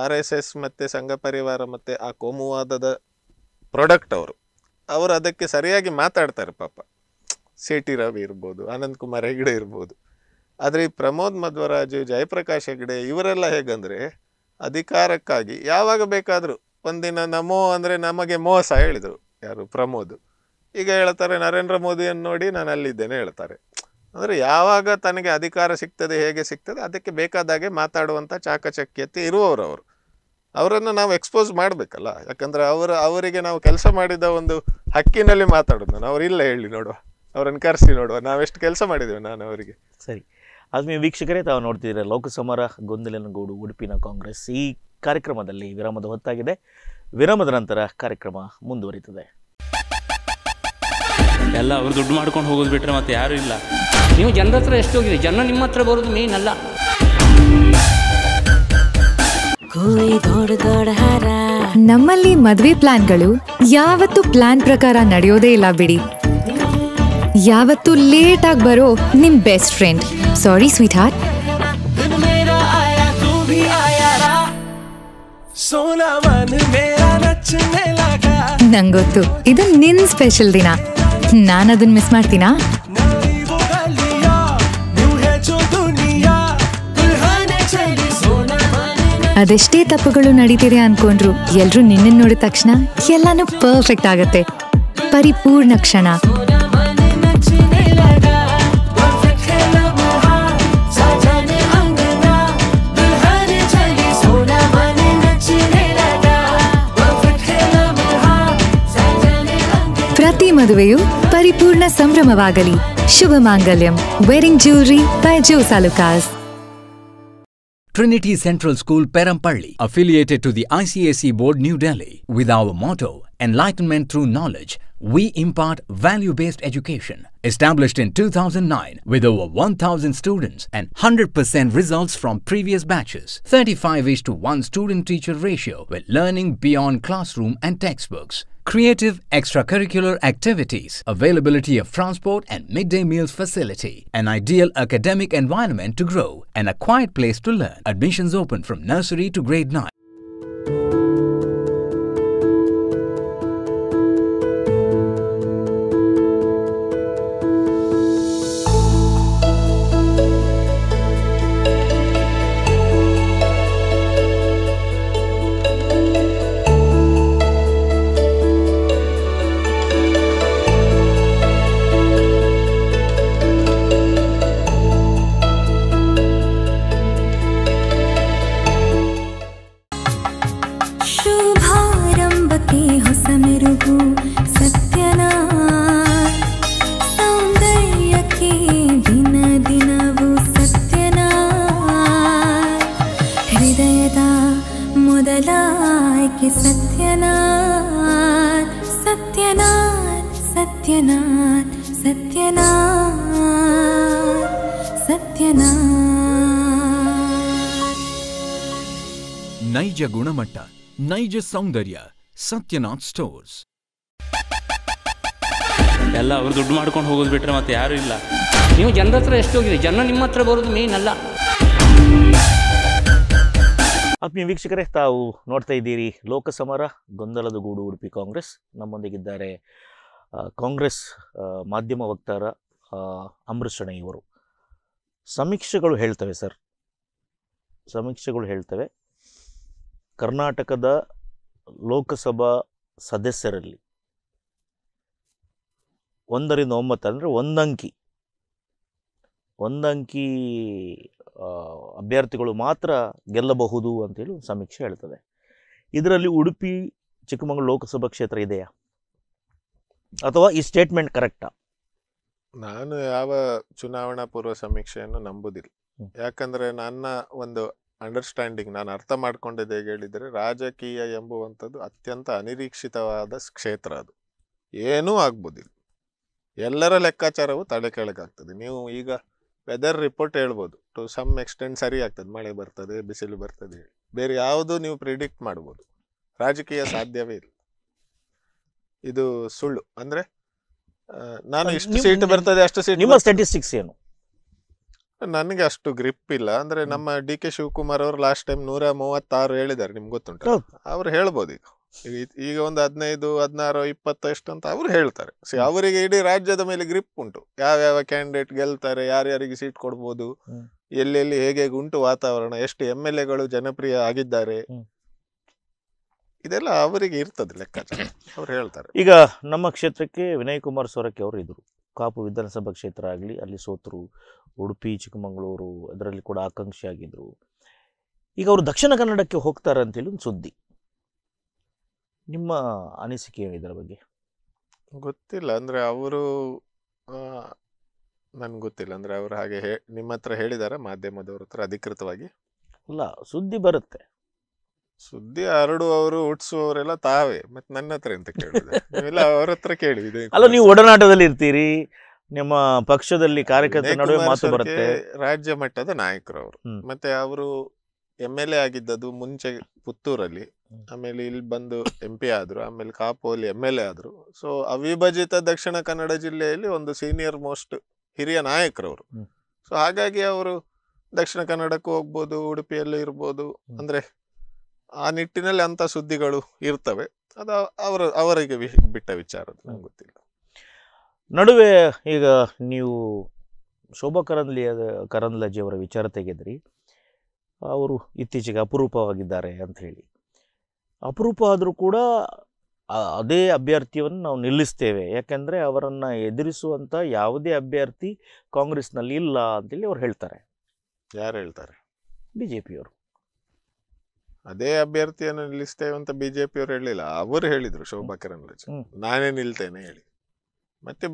ಆರ್ ಎಸ್ ಎಸ್ ಮತ್ತು ಸಂಘ ಪರಿವಾರ ಮತ್ತು ಆ ಕೋಮುವಾದದ ಪ್ರಾಡಕ್ಟ್ ಅವರು ಅವರು ಅದಕ್ಕೆ ಸರಿಯಾಗಿ ಮಾತಾಡ್ತಾರೆ ಪಾಪ ಸಿ ಟಿ ರವಿ ಇರ್ಬೋದು ಆನಂದ್ ಕುಮಾರ್ ಹೆಗ್ಡೆ ಇರ್ಬೋದು ಆದರೆ ಈ ಪ್ರಮೋದ್ ಮಧ್ವರಾಜು ಜಯಪ್ರಕಾಶ್ ಹೆಗ್ಡೆ ಇವರೆಲ್ಲ ಹೇಗಂದರೆ ಅಧಿಕಾರಕ್ಕಾಗಿ ಯಾವಾಗ ಬೇಕಾದರೂ ಒಂದಿನ ನಮೋ ಅಂದರೆ ನಮಗೆ ಮೋಸ ಹೇಳಿದರು ಯಾರು ಪ್ರಮೋದ್ ಈಗ ಹೇಳ್ತಾರೆ ನರೇಂದ್ರ ಮೋದಿಯನ್ನು ನೋಡಿ ನಾನು ಅಲ್ಲಿದ್ದೇನೆ ಹೇಳ್ತಾರೆ ಅಂದರೆ ಯಾವಾಗ ತನಗೆ ಅಧಿಕಾರ ಸಿಗ್ತದೆ ಹೇಗೆ ಸಿಗ್ತದೆ ಅದಕ್ಕೆ ಬೇಕಾದಾಗೆ ಮಾತಾಡುವಂಥ ಚಾಕಚಕ್ಯತೆ ಇರುವವರು ಅವರು ಅವರನ್ನು ನಾವು ಎಕ್ಸ್ಪೋಸ್ ಮಾಡಬೇಕಲ್ಲ ಯಾಕಂದರೆ ಅವರು ಅವರಿಗೆ ನಾವು ಕೆಲಸ ಮಾಡಿದ ಒಂದು ಹಕ್ಕಿನಲ್ಲಿ ಮಾತಾಡೋದು ನಾನು ಅವರಿಲ್ಲ ಹೇಳಿ ನೋಡುವ ಅವರನ್ನು ಕರೆಸಿ ನೋಡುವ ನಾವೆಷ್ಟು ಕೆಲಸ ಮಾಡಿದ್ದೇವೆ ನಾನು ಅವರಿಗೆ ಸರಿ ಆದ್ಮೇಲೆ ವೀಕ್ಷಕರೇ ತಾವು ನೋಡ್ತಿದ್ದೀರಾ ಲೋಕಸಮರ ಗೊಂದಲನಗೂಡು ಉಡುಪಿನ ಕಾಂಗ್ರೆಸ್ ಈ ಕಾರ್ಯಕ್ರಮದಲ್ಲಿ ವಿರಾಮದ ಹೊತ್ತಾಗಿದೆ ವಿರಾಮದ ನಂತರ ಕಾರ್ಯಕ್ರಮ ಮುಂದುವರಿತದೆ ಎಲ್ಲ ಅವ್ರು ದುಡ್ಡು ಮಾಡ್ಕೊಂಡು ಹೋಗೋದು ಬಿಟ್ಟರೆ ಮತ್ತೆ ಯಾರೂ ಇಲ್ಲ ನೀವು ಜನರ ಹತ್ರ ಎಷ್ಟು ಹೋಗಿದೆ ಜನ ನಿಮ್ಮ ಹತ್ರ ಬರೋದು ಮೇನ್ ಅಲ್ಲ ನಮ್ಮಲ್ಲಿ ಮದುವೆ ಪ್ಲಾನ್ಗಳು ಯಾವತ್ತು ಪ್ಲಾನ್ ಪ್ರಕಾರ ನಡೆಯೋದೇ ಇಲ್ಲ ಬಿಡಿ ಲೇಟ್ ಲೇಟಾಗಿ ಬರೋ ನಿಮ್ best friend sorry sweetheart ನಂಗೊತ್ತು ಇದು ನಿನ್ ಸ್ಪೆಷಲ್ ದಿನ ನಾನು ಮಿಸ್ ಮಾಡ್ತೀನಾ ಅದೆಷ್ಟೇ ತಪ್ಪುಗಳು ನಡೀತಿದೆ ಅನ್ಕೊಂಡ್ರು ಎಲ್ರು ನಿನ್ನ ನೋಡಿದ ತಕ್ಷಣ ಎಲ್ಲಾನು ಪರ್ಫೆಕ್ಟ್ ಆಗತ್ತೆ ಪರಿಪೂರ್ಣ ಕ್ಷಣ ಪ್ರತಿ ಮದುವೆಯು ಪರಿಪೂರ್ಣ ಸಂಭ್ರಮವಾಗಲಿ ಶುಭ ಮಾಂಗಲ್ಯಂ wedding jewellery by Jos Alukkas Trinity Central School Perampalli, affiliated to the ICAC Board New Delhi. With our motto, Enlightenment Through Knowledge, we impart value-based education. Established in 2009 with over 1,000 students and 100% results from previous batches, 35 is to 1 student-teacher ratio with learning beyond classroom and textbooks creative extracurricular activities, availability of transport and midday meals facility, an ideal academic environment to grow, and a quiet place to learn. Admissions open from nursery to grade 9. ಆಯ್ಕೆ ಸತ್ಯನಾ ಸತ್ಯನಾಥ್ ಸತ್ಯನಾಥ್ ಸತ್ಯನಾ ಸತ್ಯನಾ ನೈಜ ಗುಣಮಟ್ಟ ನೈಜ ಸೌಂದರ್ಯ Satyanath stores ಎಲ್ಲ ಅವ್ರು ದುಡ್ಡು ಮಾಡ್ಕೊಂಡು ಹೋಗೋದು ಬಿಟ್ರೆ ಮತ್ತೆ ಯಾರು ಇಲ್ಲ ನೀವು ಜನರ ಹತ್ರ ಎಷ್ಟು ಹೋಗಿದೆ ಜನ ನಿಮ್ಮ ಹತ್ರ ಬರೋದು ಮೇನ್ ಅಲ್ಲ ಆತ್ಮೀಯ ವೀಕ್ಷಕರೇ ತಾವು ನೋಡ್ತಾ ಇದ್ದೀರಿ ಲೋಕಸಮರ ಗೊಂದಲದ ಗೂಡು ಉಡುಪಿ ಕಾಂಗ್ರೆಸ್ ನಮ್ಮೊಂದಿಗಿದ್ದಾರೆ ಕಾಂಗ್ರೆಸ್ ಮಾಧ್ಯಮ ವಕ್ತಾರ ಅಮೃತ್ ಇವರು ಸಮೀಕ್ಷೆಗಳು ಹೇಳ್ತವೆ ಸರ್ ಸಮೀಕ್ಷೆಗಳು ಹೇಳ್ತವೆ ಕರ್ನಾಟಕದ ಲೋಕಸಭಾ ಸದಸ್ಯರಲ್ಲಿ ಒಂದರಿಂದ ಒಂಬತ್ತು ಅಂದರೆ ಒಂದಂಕಿ ಒಂದಂಕಿ ಅಭ್ಯರ್ಥಿಗಳು ಮಾತ್ರ ಗೆಲ್ಲಬಹುದು ಅಂತೇಳಿ ಸಮೀಕ್ಷೆ ಹೇಳ್ತದೆ ಇದರಲ್ಲಿ ಉಡುಪಿ ಚಿಕ್ಕಮಗಳೂರು ಲೋಕಸಭಾ ಕ್ಷೇತ್ರ ಇದೆಯಾ ಅಥವಾ ಈ ಸ್ಟೇಟ್ಮೆಂಟ್ ಕರೆಕ್ಟಾ ನಾನು ಯಾವ ಚುನಾವಣಾ ಪೂರ್ವ ಸಮೀಕ್ಷೆಯನ್ನು ನಂಬುದಿಲ್ಲ ಯಾಕಂದ್ರೆ ನನ್ನ ಒಂದು ಅಂಡರ್ಸ್ಟ್ಯಾಂಡಿಂಗ್ ನಾನು ಅರ್ಥ ಮಾಡ್ಕೊಂಡಿದ್ದೆ ಹೇಗೆ ಹೇಳಿದರೆ ರಾಜಕೀಯ ಎಂಬುವಂಥದ್ದು ಅತ್ಯಂತ ಅನಿರೀಕ್ಷಿತವಾದ ಕ್ಷೇತ್ರ ಅದು ಏನೂ ಆಗ್ಬೋದಿಲ್ಲ ಎಲ್ಲರ ಲೆಕ್ಕಾಚಾರವು ತಡೆ ಕೆಳಗಾಗ್ತದೆ ನೀವು ಈಗ ವೆದರ್ ರಿಪೋರ್ಟ್ ಹೇಳ್ಬೋದು ಟು ಸಮ್ ಎಕ್ಸ್ಟೆಂಟ್ ಸರಿ ಆಗ್ತದೆ ಮಳೆ ಬರ್ತದೆ ಬಿಸಿಲು ಬರ್ತದೆ ಬೇರೆ ಯಾವುದು ನೀವು ಪ್ರಿಡಿಕ್ಟ್ ಮಾಡ್ಬೋದು ರಾಜಕೀಯ ಸಾಧ್ಯವೇ ಇಲ್ಲ ಇದು ಸುಳ್ಳು ಅಂದ್ರೆ ನಾನು ಇಷ್ಟು ಸೀಟ್ ಬರ್ತದೆ ಅಷ್ಟು ಸೀಟ್ ನಿಮ್ಮ ಸ್ಟ್ಯಾಟಿಸ್ಟಿಕ್ಸ್ ಏನು ನನಗೆ ಅಷ್ಟು ಗ್ರಿಪ್ ಇಲ್ಲ ಅಂದ್ರೆ ನಮ್ಮ ಡಿ ಕೆ ಶಿವಕುಮಾರ್ ಅವರು ಲಾಸ್ಟ್ ಟೈಮ್ ನೂರ ಮೂವತ್ತಾರು ಹೇಳಿದ್ದಾರೆ ನಿಮ್ಗೆ ಗೊತ್ತುಂಟು ಅವ್ರು ಹೇಳ್ಬೋದು ಈಗ ಈಗ ಒಂದು ಹದಿನೈದು ಹದಿನಾರು ಎಷ್ಟು ಅಂತ ಅವರು ಹೇಳ್ತಾರೆ ಸೊ ಅವರಿಗೆ ಇಡೀ ರಾಜ್ಯದ ಮೇಲೆ ಗ್ರಿಪ್ ಉಂಟು ಯಾವ ಕ್ಯಾಂಡಿಡೇಟ್ ಗೆಲ್ತಾರೆ ಯಾರ್ಯಾರಿಗೆ ಸೀಟ್ ಕೊಡ್ಬೋದು ಎಲ್ಲೆಲ್ಲಿ ಹೇಗೆ ಉಂಟು ವಾತಾವರಣ ಎಷ್ಟು ಎಮ್ ಎಲ್ ಎಗಳು ಜನಪ್ರಿಯ ಆಗಿದ್ದಾರೆ ಇದೆಲ್ಲ ಅವರಿಗೆ ಇರ್ತದೆ ಲೆಕ್ಕಾಚಾರ ಅವ್ರು ಹೇಳ್ತಾರೆ ಈಗ ನಮ್ಮ ಕ್ಷೇತ್ರಕ್ಕೆ ವಿನಯ್ ಕುಮಾರ್ ಸೊರಕೆ ಅವರು ಇದ್ರು ಕಾಪು ವಿಧಾನಸಭಾ ಕ್ಷೇತ್ರ ಆಗಲಿ ಅಲ್ಲಿ ಸೋತರು ಉಡುಪಿ ಚಿಕ್ಕಮಗಳೂರು ಅದರಲ್ಲಿ ಕೂಡ ಆಕಾಂಕ್ಷಿ ಆಗಿದ್ರು ಈಗ ಅವರು ದಕ್ಷಿಣ ಕನ್ನಡಕ್ಕೆ ಹೋಗ್ತಾರೆ ಅಂತೇಳಿ ಒಂದು ಸುದ್ದಿ ನಿಮ್ಮ ಅನಿಸಿಕೆ ಇದರ ಬಗ್ಗೆ ಗೊತ್ತಿಲ್ಲ ಅಂದರೆ ಅವರು ನನಗೆ ಗೊತ್ತಿಲ್ಲ ಅಂದರೆ ಅವರು ಹಾಗೆ ಹೇ ನಿಮ್ಮ ಹತ್ರ ಹೇಳಿದ್ದಾರೆ ಮಾಧ್ಯಮದವ್ರ ಹತ್ರ ಅಧಿಕೃತವಾಗಿ ಅಲ್ಲ ಸುದ್ದಿ ಬರುತ್ತೆ ಸುದ್ದಿ ಹರಡುವವರು ಹುಟ್ಟಿಸುವವರೆಲ್ಲ ತಾವೇ ಮತ್ತೆ ನನ್ನ ಹತ್ರ ಎಂತ ಕೇಳಿದೆ ಅವ್ರ ಹತ್ರ ಕೇಳಿದೆ ಅಲ್ಲ ನೀವು ಒಡನಾಟದಲ್ಲಿ ಇರ್ತೀರಿ ನಿಮ್ಮ ಪಕ್ಷದಲ್ಲಿ ಕಾರ್ಯಕರ್ತರ ನಡುವೆ ಮಾತು ಬರುತ್ತೆ ರಾಜ್ಯ ಮಟ್ಟದ ನಾಯಕರು ಅವರು ಮತ್ತೆ ಅವರು ಎಮ್ ಎಲ್ ಎ ಆಗಿದ್ದದು ಮುಂಚೆ ಪುತ್ತೂರಲ್ಲಿ ಆಮೇಲೆ ಇಲ್ಲಿ ಬಂದು ಎಂ ಪಿ ಆದರು ಆಮೇಲೆ ಕಾಪುಲಿ ಎಮ್ ಎಲ್ ಎ ಆದರು ಸೊ ಅವಿಭಜಿತ ದಕ್ಷಿಣ ಕನ್ನಡ ಜಿಲ್ಲೆಯಲ್ಲಿ ಒಂದು ಸೀನಿಯರ್ ಮೋಸ್ಟ್ ಹಿರಿಯ ನಾಯಕರವರು ಸೊ ಹಾಗಾಗಿ ಅವರು ದಕ್ಷಿಣ ಕನ್ನಡಕ್ಕೂ ಹೋಗ್ಬೋದು ಉಡುಪಿಯಲ್ಲಿ ಇರ್ಬೋದು ಅಂದರೆ ಆ ನಿಟ್ಟಿನಲ್ಲಿ ಅಂಥ ಸುದ್ದಿಗಳು ಇರ್ತವೆ ಅದು ಅವರು ಅವರಿಗೆ ಬಿಟ್ಟ ವಿಚಾರ ನನಗೆ ಗೊತ್ತಿಲ್ಲ ನಡುವೆ ಈಗ ನೀವು ಶೋಭಾ ಕರಂದ್ಲಿ ಕರಂದ್ಲಾಜಿ ಅವರ ವಿಚಾರ ತೆಗೆದ್ರಿ ಅವರು ಇತ್ತೀಚೆಗೆ ಅಪರೂಪವಾಗಿದ್ದಾರೆ ಅಂತ ಹೇಳಿ ಅಪರೂಪ ಆದರೂ ಕೂಡ ಅದೇ ಅಭ್ಯರ್ಥಿಯನ್ನು ನಾವು ನಿಲ್ಲಿಸ್ತೇವೆ ಯಾಕೆಂದರೆ ಅವರನ್ನು ಎದುರಿಸುವಂಥ ಯಾವುದೇ ಅಭ್ಯರ್ಥಿ ಕಾಂಗ್ರೆಸ್ನಲ್ಲಿ ಇಲ್ಲ ಅಂತೇಳಿ ಅವ್ರು ಹೇಳ್ತಾರೆ ಯಾರು ಹೇಳ್ತಾರೆ ಬಿ ಜೆ ಪಿಯವರು ಅದೇ ಅಭ್ಯರ್ಥಿಯನ್ನು ನಿಲ್ಲಿಸ್ತೇವೆ ಅಂತ ಬಿ ಜೆ ಪಿಯವರು ಹೇಳಿಲ್ಲ ಅವರು ಹೇಳಿದರು ಶೋಭಾ ಹ್ಞೂ ನಾನೇ ನಿಲ್ತೇನೆ ಹೇಳಿ ಮತ್ತೆ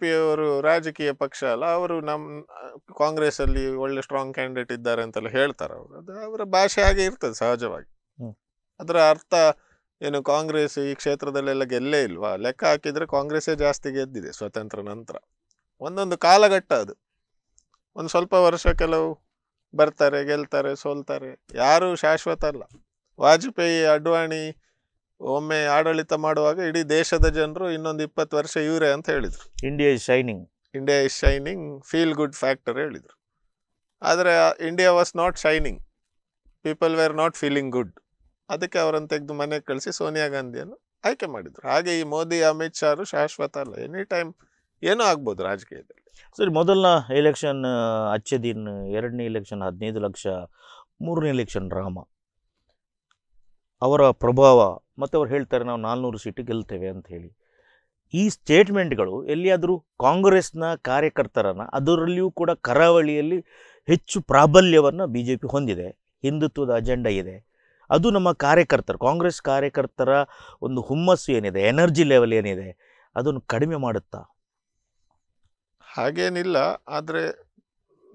ಪಿಯವರು ರಾಜಕೀಯ ಪಕ್ಷ ಅಲ್ಲ ಅವರು ನಮ್ಮ ಕಾಂಗ್ರೆಸ್ ಅಲ್ಲಿ ಒಳ್ಳೆ ಸ್ಟ್ರಾಂಗ್ ಕ್ಯಾಂಡಿಡೇಟ್ ಇದ್ದಾರೆ ಅಂತೆಲ್ಲ ಹೇಳ್ತಾರೆ ಅವರು ಅದು ಅವರ ಭಾಷೆ ಹಾಗೆ ಇರ್ತದೆ ಸಹಜವಾಗಿ ಅದರ ಅರ್ಥ ಏನು ಕಾಂಗ್ರೆಸ್ ಈ ಕ್ಷೇತ್ರದಲ್ಲೆಲ್ಲ ಗೆಲ್ಲೇ ಇಲ್ವಾ ಲೆಕ್ಕ ಹಾಕಿದ್ರೆ ಕಾಂಗ್ರೆಸ್ಸೇ ಜಾಸ್ತಿ ಗೆದ್ದಿದೆ ಸ್ವತಂತ್ರ ನಂತರ ಒಂದೊಂದು ಕಾಲಘಟ್ಟ ಅದು ಒಂದು ಸ್ವಲ್ಪ ವರ್ಷ ಕೆಲವು ಬರ್ತಾರೆ ಗೆಲ್ತಾರೆ ಸೋಲ್ತಾರೆ ಯಾರೂ ಶಾಶ್ವತ ಅಲ್ಲ ವಾಜಪೇಯಿ ಅಡ್ವಾಣಿ ಒಮ್ಮೆ ಆಡಳಿತ ಮಾಡುವಾಗ ಇಡೀ ದೇಶದ ಜನರು ಇನ್ನೊಂದು ಇಪ್ಪತ್ತು ವರ್ಷ ಇವರೇ ಅಂತ ಹೇಳಿದರು India is shining India is shining feel good factor ಹೇಳಿದರು ಆದರೆ India was not shining people were not feeling good ಅದಕ್ಕೆ ಅವರನ್ನು ತೆಗೆದು ಮನೆಗೆ ಕಳಿಸಿ ಸೋನಿಯಾ ಗಾಂಧಿಯನ್ನು ಆಯ್ಕೆ ಮಾಡಿದರು ಹಾಗೆ ಈ ಮೋದಿ ಅಮಿತ್ ಶಾರು ಶಾಶ್ವತ ಅಲ್ಲ ಎನಿ ಟೈಮ್ ಏನೂ ಆಗ್ಬೋದು ರಾಜಕೀಯದಲ್ಲಿ ಸರಿ ಮೊದಲನ ಎಲೆಕ್ಷನ್ ಅಚ್ಚೆ ದಿನ ಎರಡನೇ ಎಲೆಕ್ಷನ್ ಹದಿನೈದು ಲಕ್ಷ ಮೂರನೇ ಎಲೆಕ್ಷನ್ ರಾಮ ಅವರ ಪ್ರಭಾವ ಮತ್ತು ಅವ್ರು ಹೇಳ್ತಾರೆ ನಾವು ನಾಲ್ನೂರು ಸೀಟು ಗೆಲ್ತೇವೆ ಅಂತ ಹೇಳಿ ಈ ಸ್ಟೇಟ್ಮೆಂಟ್ಗಳು ಎಲ್ಲಿಯಾದರೂ ಕಾಂಗ್ರೆಸ್ನ ಕಾರ್ಯಕರ್ತರನ್ನ ಅದರಲ್ಲಿಯೂ ಕೂಡ ಕರಾವಳಿಯಲ್ಲಿ ಹೆಚ್ಚು ಪ್ರಾಬಲ್ಯವನ್ನು ಬಿ ಜೆ ಪಿ ಹೊಂದಿದೆ ಹಿಂದುತ್ವದ ಅಜೆಂಡ ಇದೆ ಅದು ನಮ್ಮ ಕಾರ್ಯಕರ್ತರು ಕಾಂಗ್ರೆಸ್ ಕಾರ್ಯಕರ್ತರ ಒಂದು ಹುಮ್ಮಸ್ಸು ಏನಿದೆ ಎನರ್ಜಿ ಲೆವೆಲ್ ಏನಿದೆ ಅದನ್ನು ಕಡಿಮೆ ಮಾಡುತ್ತಾ ಹಾಗೇನಿಲ್ಲ ಆದರೆ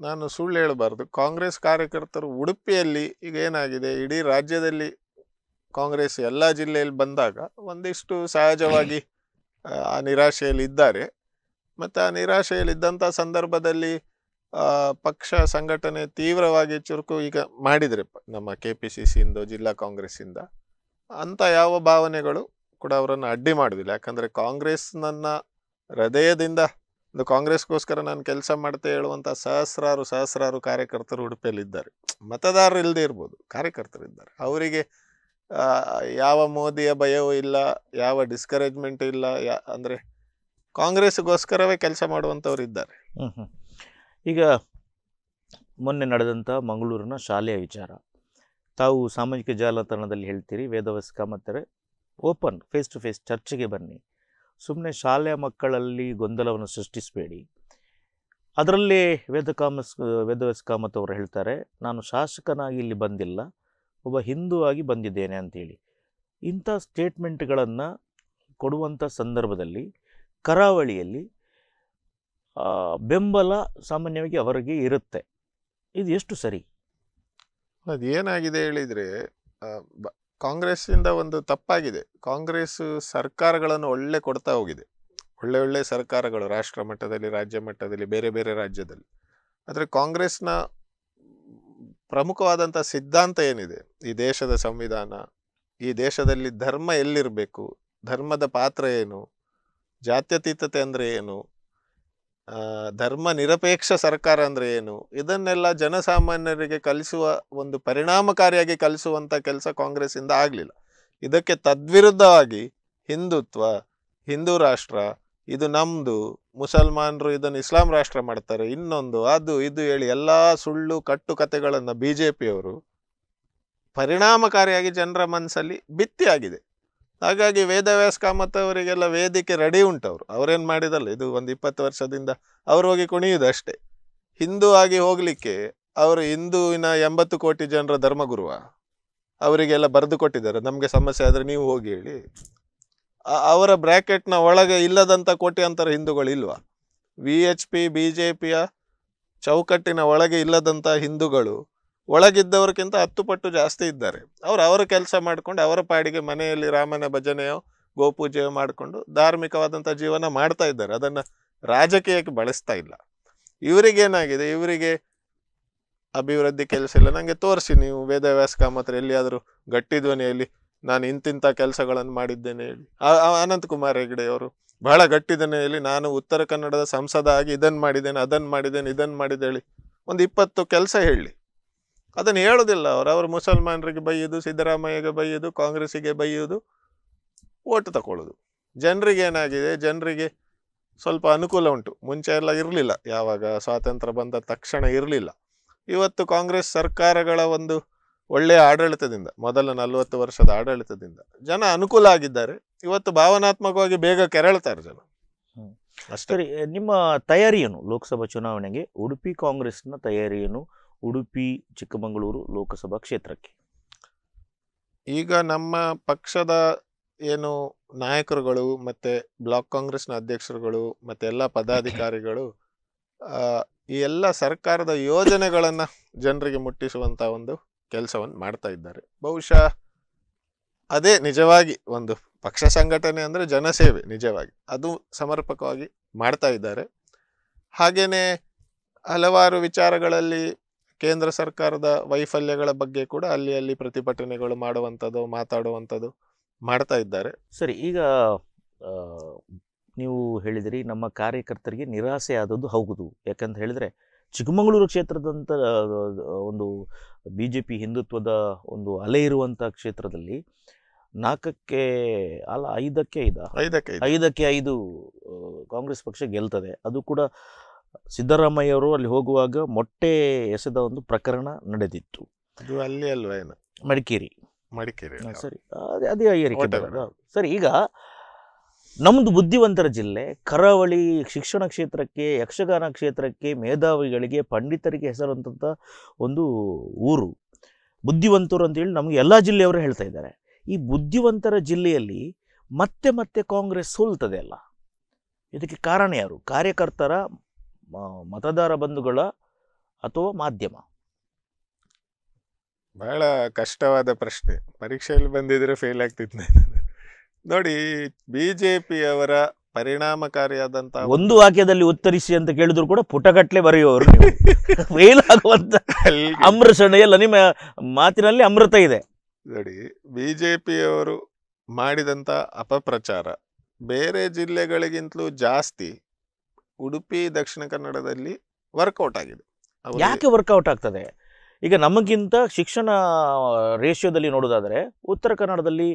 ನಾನು ಸುಳ್ಳು ಹೇಳಬಾರ್ದು ಕಾಂಗ್ರೆಸ್ ಕಾರ್ಯಕರ್ತರು ಉಡುಪಿಯಲ್ಲಿ ಈಗ ಏನಾಗಿದೆ ಇಡೀ ರಾಜ್ಯದಲ್ಲಿ ಕಾಂಗ್ರೆಸ್ ಎಲ್ಲ ಜಿಲ್ಲೆಯಲ್ಲಿ ಬಂದಾಗ ಒಂದಿಷ್ಟು ಸಹಜವಾಗಿ ಆ ನಿರಾಶೆಯಲ್ಲಿ ಇದ್ದಾರೆ ಮತ್ತು ಆ ನಿರಾಶೆಯಲ್ಲಿದ್ದಂಥ ಸಂದರ್ಭದಲ್ಲಿ ಪಕ್ಷ ಸಂಘಟನೆ ತೀವ್ರವಾಗಿ ಚುರುಕು ಈಗ ಮಾಡಿದರೆ ನಮ್ಮ ಕೆ ಪಿ ಸಿ ಸಿಯಿಂದ ಜಿಲ್ಲಾ ಕಾಂಗ್ರೆಸ್ಸಿಂದ ಅಂಥ ಯಾವ ಭಾವನೆಗಳು ಕೂಡ ಅವರನ್ನು ಅಡ್ಡಿ ಮಾಡೋದಿಲ್ಲ ಯಾಕಂದರೆ ಕಾಂಗ್ರೆಸ್ ನನ್ನ ಹೃದಯದಿಂದ ಒಂದು ಕಾಂಗ್ರೆಸ್ಗೋಸ್ಕರ ನಾನು ಕೆಲಸ ಮಾಡ್ತೇ ಹೇಳುವಂಥ ಸಹಸ್ರಾರು ಸಹಸ್ರಾರು ಕಾರ್ಯಕರ್ತರು ಉಡುಪಿಯಲ್ಲಿದ್ದಾರೆ ಮತದಾರರು ಇಲ್ಲದೆ ಇರ್ಬೋದು ಕಾರ್ಯಕರ್ತರಿದ್ದಾರೆ ಅವರಿಗೆ ಯಾವ ಮೋದಿಯ ಭಯವೂ ಇಲ್ಲ ಯಾವ ಡಿಸ್ಕರೇಜ್ಮೆಂಟ್ ಇಲ್ಲ ಯಾ ಅಂದರೆ ಕಾಂಗ್ರೆಸ್ಗೋಸ್ಕರವೇ ಕೆಲಸ ಮಾಡುವಂಥವ್ರು ಇದ್ದಾರೆ ಈಗ ಮೊನ್ನೆ ನಡೆದಂಥ ಮಂಗಳೂರಿನ ಶಾಲೆಯ ವಿಚಾರ ತಾವು ಸಾಮಾಜಿಕ ಜಾಲತಾಣದಲ್ಲಿ ಹೇಳ್ತೀರಿ ವೇದವಸ್ಕ ಕಾಮತ್ತರೆ ಓಪನ್ ಫೇಸ್ ಟು ಫೇಸ್ ಚರ್ಚೆಗೆ ಬನ್ನಿ ಸುಮ್ಮನೆ ಶಾಲೆಯ ಮಕ್ಕಳಲ್ಲಿ ಗೊಂದಲವನ್ನು ಸೃಷ್ಟಿಸಬೇಡಿ ಅದರಲ್ಲೇ ವೇದ ಕಾಮಸ್ ವೇದವ್ಯಾಸ ಕಾಮತ್ ಅವರು ಹೇಳ್ತಾರೆ ನಾನು ಶಾಸಕನಾಗಿ ಇಲ್ಲಿ ಬಂದಿಲ್ಲ ಒಬ್ಬ ಹಿಂದೂ ಆಗಿ ಬಂದಿದ್ದೇನೆ ಅಂತೇಳಿ ಇಂಥ ಸ್ಟೇಟ್ಮೆಂಟ್ಗಳನ್ನು ಕೊಡುವಂಥ ಸಂದರ್ಭದಲ್ಲಿ ಕರಾವಳಿಯಲ್ಲಿ ಬೆಂಬಲ ಸಾಮಾನ್ಯವಾಗಿ ಅವರಿಗೆ ಇರುತ್ತೆ ಇದು ಎಷ್ಟು ಸರಿ ಅದು ಏನಾಗಿದೆ ಹೇಳಿದರೆ ಕಾಂಗ್ರೆಸ್ಸಿಂದ ಒಂದು ತಪ್ಪಾಗಿದೆ ಕಾಂಗ್ರೆಸ್ ಸರ್ಕಾರಗಳನ್ನು ಒಳ್ಳೆ ಕೊಡ್ತಾ ಹೋಗಿದೆ ಒಳ್ಳೆ ಒಳ್ಳೆ ಸರ್ಕಾರಗಳು ರಾಷ್ಟ್ರ ಮಟ್ಟದಲ್ಲಿ ರಾಜ್ಯ ಮಟ್ಟದಲ್ಲಿ ಬೇರೆ ಬೇರೆ ರಾಜ್ಯದಲ್ಲಿ ಆದರೆ ಕಾಂಗ್ರೆಸ್ನ ಪ್ರಮುಖವಾದಂಥ ಸಿದ್ಧಾಂತ ಏನಿದೆ ಈ ದೇಶದ ಸಂವಿಧಾನ ಈ ದೇಶದಲ್ಲಿ ಧರ್ಮ ಎಲ್ಲಿರಬೇಕು ಧರ್ಮದ ಪಾತ್ರ ಏನು ಜಾತ್ಯತೀತತೆ ಅಂದರೆ ಏನು ಧರ್ಮ ನಿರಪೇಕ್ಷ ಸರ್ಕಾರ ಅಂದರೆ ಏನು ಇದನ್ನೆಲ್ಲ ಜನಸಾಮಾನ್ಯರಿಗೆ ಕಲಿಸುವ ಒಂದು ಪರಿಣಾಮಕಾರಿಯಾಗಿ ಕಲಿಸುವಂಥ ಕೆಲಸ ಕಾಂಗ್ರೆಸ್ಸಿಂದ ಆಗಲಿಲ್ಲ ಇದಕ್ಕೆ ತದ್ವಿರುದ್ಧವಾಗಿ ಹಿಂದುತ್ವ ಹಿಂದೂ ರಾಷ್ಟ್ರ ಇದು ನಮ್ಮದು ಮುಸಲ್ಮಾನರು ಇದನ್ನು ಇಸ್ಲಾಂ ರಾಷ್ಟ್ರ ಮಾಡ್ತಾರೆ ಇನ್ನೊಂದು ಅದು ಇದು ಹೇಳಿ ಎಲ್ಲ ಸುಳ್ಳು ಕಟ್ಟು ಕಥೆಗಳನ್ನು ಬಿ ಜೆ ಪಿಯವರು ಪರಿಣಾಮಕಾರಿಯಾಗಿ ಜನರ ಮನಸ್ಸಲ್ಲಿ ಆಗಿದೆ ಹಾಗಾಗಿ ವೇದವ್ಯಾಸ ಕಾಮತ್ ಅವರಿಗೆಲ್ಲ ವೇದಿಕೆ ರೆಡಿ ಉಂಟವರು ಅವರೇನು ಮಾಡಿದಲ್ಲ ಇದು ಒಂದು ಇಪ್ಪತ್ತು ವರ್ಷದಿಂದ ಅವ್ರು ಹೋಗಿ ಕುಣಿಯುವುದು ಅಷ್ಟೇ ಹಿಂದೂ ಆಗಿ ಹೋಗಲಿಕ್ಕೆ ಅವರು ಹಿಂದೂವಿನ ಎಂಬತ್ತು ಕೋಟಿ ಜನರ ಧರ್ಮಗುರುವ ಅವರಿಗೆಲ್ಲ ಬರೆದು ಕೊಟ್ಟಿದ್ದಾರೆ ನಮಗೆ ಸಮಸ್ಯೆ ಆದರೆ ನೀವು ಹೋಗಿ ಹೇಳಿ ಅವರ ಬ್ರ್ಯಾಕೆಟ್ನ ಒಳಗೆ ಇಲ್ಲದಂಥ ಕೋಟ್ಯಾಂತರ ಹಿಂದೂಗಳಿಲ್ವಾ V H P B J ಪಿಯ ಚೌಕಟ್ಟಿನ ಒಳಗೆ ಇಲ್ಲದಂಥ ಹಿಂದೂಗಳು ಒಳಗಿದ್ದವ್ರಕ್ಕಿಂತ ಹತ್ತು ಪಟ್ಟು ಜಾಸ್ತಿ ಇದ್ದಾರೆ ಅವರು ಅವರ ಕೆಲಸ ಮಾಡಿಕೊಂಡು ಅವರ ಪಾಡಿಗೆ ಮನೆಯಲ್ಲಿ ರಾಮನ ಭಜನೆಯೋ ಗೋಪೂಜೆಯೋ ಮಾಡಿಕೊಂಡು ಧಾರ್ಮಿಕವಾದಂಥ ಜೀವನ ಮಾಡ್ತಾ ಇದ್ದಾರೆ ಅದನ್ನು ರಾಜಕೀಯಕ್ಕೆ ಬಳಸ್ತಾ ಇಲ್ಲ ಇವರಿಗೇನಾಗಿದೆ ಇವರಿಗೆ ಅಭಿವೃದ್ಧಿ ಕೆಲಸ ಇಲ್ಲ ನನಗೆ ತೋರಿಸಿ ನೀವು ವೇದವ್ಯಾಸ ಕಾಮತ್ರ ಎಲ್ಲಿಯಾದರೂ ಗಟ್ಟಿ ಧ್ವನಿಯಲ್ಲಿ ನಾನು ಇಂತಿಂಥ ಕೆಲಸಗಳನ್ನು ಮಾಡಿದ್ದೇನೆ ಹೇಳಿ ಅನಂತ್ ಕುಮಾರ್ ಹೆಗಡೆ ಅವರು ಬಹಳ ಗಟ್ಟಿದ್ದೇನೆ ಹೇಳಿ ನಾನು ಉತ್ತರ ಕನ್ನಡದ ಸಂಸದ ಆಗಿ ಇದನ್ನು ಮಾಡಿದ್ದೇನೆ ಅದನ್ನು ಮಾಡಿದ್ದೇನೆ ಇದನ್ನು ಮಾಡಿದೆ ಹೇಳಿ ಒಂದು ಇಪ್ಪತ್ತು ಕೆಲಸ ಹೇಳಿ ಅದನ್ನು ಹೇಳೋದಿಲ್ಲ ಅವರು ಅವರು ಮುಸಲ್ಮಾನರಿಗೆ ಬೈಯೋದು ಸಿದ್ದರಾಮಯ್ಯಗೆ ಬೈಯೋದು ಕಾಂಗ್ರೆಸ್ಸಿಗೆ ಬೈಯೋದು ಓಟ್ ತಗೊಳ್ಳೋದು ಜನರಿಗೆ ಏನಾಗಿದೆ ಜನರಿಗೆ ಸ್ವಲ್ಪ ಅನುಕೂಲ ಉಂಟು ಮುಂಚೆ ಎಲ್ಲ ಇರಲಿಲ್ಲ ಯಾವಾಗ ಸ್ವಾತಂತ್ರ್ಯ ಬಂದ ತಕ್ಷಣ ಇರಲಿಲ್ಲ ಇವತ್ತು ಕಾಂಗ್ರೆಸ್ ಸರ್ಕಾರಗಳ ಒಂದು ಒಳ್ಳೆಯ ಆಡಳಿತದಿಂದ ಮೊದಲ ನಲವತ್ತು ವರ್ಷದ ಆಡಳಿತದಿಂದ ಜನ ಅನುಕೂಲ ಆಗಿದ್ದಾರೆ ಇವತ್ತು ಭಾವನಾತ್ಮಕವಾಗಿ ಬೇಗ ಕೆರಳ್ತಾರೆ ಜನ ಅಷ್ಟೇ ನಿಮ್ಮ ತಯಾರಿಯನ್ನು ಲೋಕಸಭಾ ಚುನಾವಣೆಗೆ ಉಡುಪಿ ಕಾಂಗ್ರೆಸ್ನ ತಯಾರಿಯೇನು ಉಡುಪಿ ಚಿಕ್ಕಮಗಳೂರು ಲೋಕಸಭಾ ಕ್ಷೇತ್ರಕ್ಕೆ ಈಗ ನಮ್ಮ ಪಕ್ಷದ ಏನು ನಾಯಕರುಗಳು ಮತ್ತು ಬ್ಲಾಕ್ ಕಾಂಗ್ರೆಸ್ನ ಅಧ್ಯಕ್ಷರುಗಳು ಮತ್ತು ಎಲ್ಲ ಪದಾಧಿಕಾರಿಗಳು ಈ ಎಲ್ಲ ಸರ್ಕಾರದ ಯೋಜನೆಗಳನ್ನು ಜನರಿಗೆ ಮುಟ್ಟಿಸುವಂಥ ಒಂದು ಕೆಲಸವನ್ನು ಮಾಡ್ತಾ ಇದ್ದಾರೆ ಬಹುಶಃ ಅದೇ ನಿಜವಾಗಿ ಒಂದು ಪಕ್ಷ ಸಂಘಟನೆ ಅಂದರೆ ಜನಸೇವೆ ನಿಜವಾಗಿ ಅದು ಸಮರ್ಪಕವಾಗಿ ಮಾಡ್ತಾ ಇದ್ದಾರೆ ಹಾಗೆಯೇ ಹಲವಾರು ವಿಚಾರಗಳಲ್ಲಿ ಕೇಂದ್ರ ಸರ್ಕಾರದ ವೈಫಲ್ಯಗಳ ಬಗ್ಗೆ ಕೂಡ ಅಲ್ಲಿ ಅಲ್ಲಿ ಪ್ರತಿಭಟನೆಗಳು ಮಾಡುವಂಥದ್ದು ಮಾತಾಡುವಂಥದ್ದು ಮಾಡ್ತಾ ಇದ್ದಾರೆ ಸರಿ ಈಗ ನೀವು ಹೇಳಿದಿರಿ ನಮ್ಮ ಕಾರ್ಯಕರ್ತರಿಗೆ ನಿರಾಸೆ ಆದದ್ದು ಹೌದು ಯಾಕಂತ ಹೇಳಿದ್ರೆ ಚಿಕ್ಕಮಗಳೂರು ಕ್ಷೇತ್ರದಂಥ ಒಂದು ಬಿ ಜೆ ಪಿ ಹಿಂದುತ್ವದ ಒಂದು ಅಲೆ ಇರುವಂಥ ಕ್ಷೇತ್ರದಲ್ಲಿ ನಾಲ್ಕಕ್ಕೆ ಅಲ್ಲ ಐದಕ್ಕೆ ಐದ ಐದಕ್ಕೆ ಐದಕ್ಕೆ ಐದು ಕಾಂಗ್ರೆಸ್ ಪಕ್ಷ ಗೆಲ್ತದೆ ಅದು ಕೂಡ ಸಿದ್ದರಾಮಯ್ಯವರು ಅಲ್ಲಿ ಹೋಗುವಾಗ ಮೊಟ್ಟೆ ಎಸೆದ ಒಂದು ಪ್ರಕರಣ ನಡೆದಿತ್ತು ಅದು ಅಲ್ಲಿ ಅಲ್ವಾ ಮಡಿಕೇರಿ ಮಡಿಕೇರಿ ಸರಿ ಅದೇ ಅಯ್ಯರಿ ಸರಿ ಈಗ ನಮ್ಮದು ಬುದ್ಧಿವಂತರ ಜಿಲ್ಲೆ ಕರಾವಳಿ ಶಿಕ್ಷಣ ಕ್ಷೇತ್ರಕ್ಕೆ ಯಕ್ಷಗಾನ ಕ್ಷೇತ್ರಕ್ಕೆ ಮೇಧಾವಿಗಳಿಗೆ ಪಂಡಿತರಿಗೆ ಹೆಸರಂತಹ ಒಂದು ಊರು ಬುದ್ಧಿವಂತರು ಅಂತೇಳಿ ನಮಗೆ ಎಲ್ಲ ಜಿಲ್ಲೆಯವರು ಹೇಳ್ತಾ ಇದ್ದಾರೆ ಈ ಬುದ್ಧಿವಂತರ ಜಿಲ್ಲೆಯಲ್ಲಿ ಮತ್ತೆ ಮತ್ತೆ ಕಾಂಗ್ರೆಸ್ ಸೋಲ್ತದೆ ಅಲ್ಲ ಇದಕ್ಕೆ ಕಾರಣ ಯಾರು ಕಾರ್ಯಕರ್ತರ ಮತದಾರ ಬಂಧುಗಳ ಅಥವಾ ಮಾಧ್ಯಮ ಬಹಳ ಕಷ್ಟವಾದ ಪ್ರಶ್ನೆ ಪರೀಕ್ಷೆಯಲ್ಲಿ ಬಂದಿದ್ರೆ ಫೇಲ್ ಆಗ್ತಿತ್ತು ನೋಡಿ ಬಿಜೆಪಿಯವರ ಪರಿಣಾಮಕಾರಿಯಾದಂತಹ ಒಂದು ವಾಕ್ಯದಲ್ಲಿ ಉತ್ತರಿಸಿ ಅಂತ ಕೇಳಿದ್ರು ಕೂಡ ಪುಟಗಟ್ಲೆ ಬರೆಯುವವರು ಫೇಲ್ ಆಗುವಂತ ಅಮೃಷಣೆಯಲ್ಲ ನಿಮ್ಮ ಮಾತಿನಲ್ಲಿ ಅಮೃತ ಇದೆ ನೋಡಿ ಬಿಜೆಪಿಯವರು ಮಾಡಿದಂತ ಅಪಪ್ರಚಾರ ಬೇರೆ ಜಿಲ್ಲೆಗಳಿಗಿಂತಲೂ ಜಾಸ್ತಿ ಉಡುಪಿ ದಕ್ಷಿಣ ಕನ್ನಡದಲ್ಲಿ ವರ್ಕೌಟ್ ಆಗಿದೆ ಯಾಕೆ ವರ್ಕೌಟ್ ಆಗ್ತದೆ ಈಗ ನಮಗಿಂತ ಶಿಕ್ಷಣ ರೇಷಿಯೋದಲ್ಲಿ ನೋಡೋದಾದರೆ ಉತ್ತರ ಕನ್ನಡದಲ್ಲಿ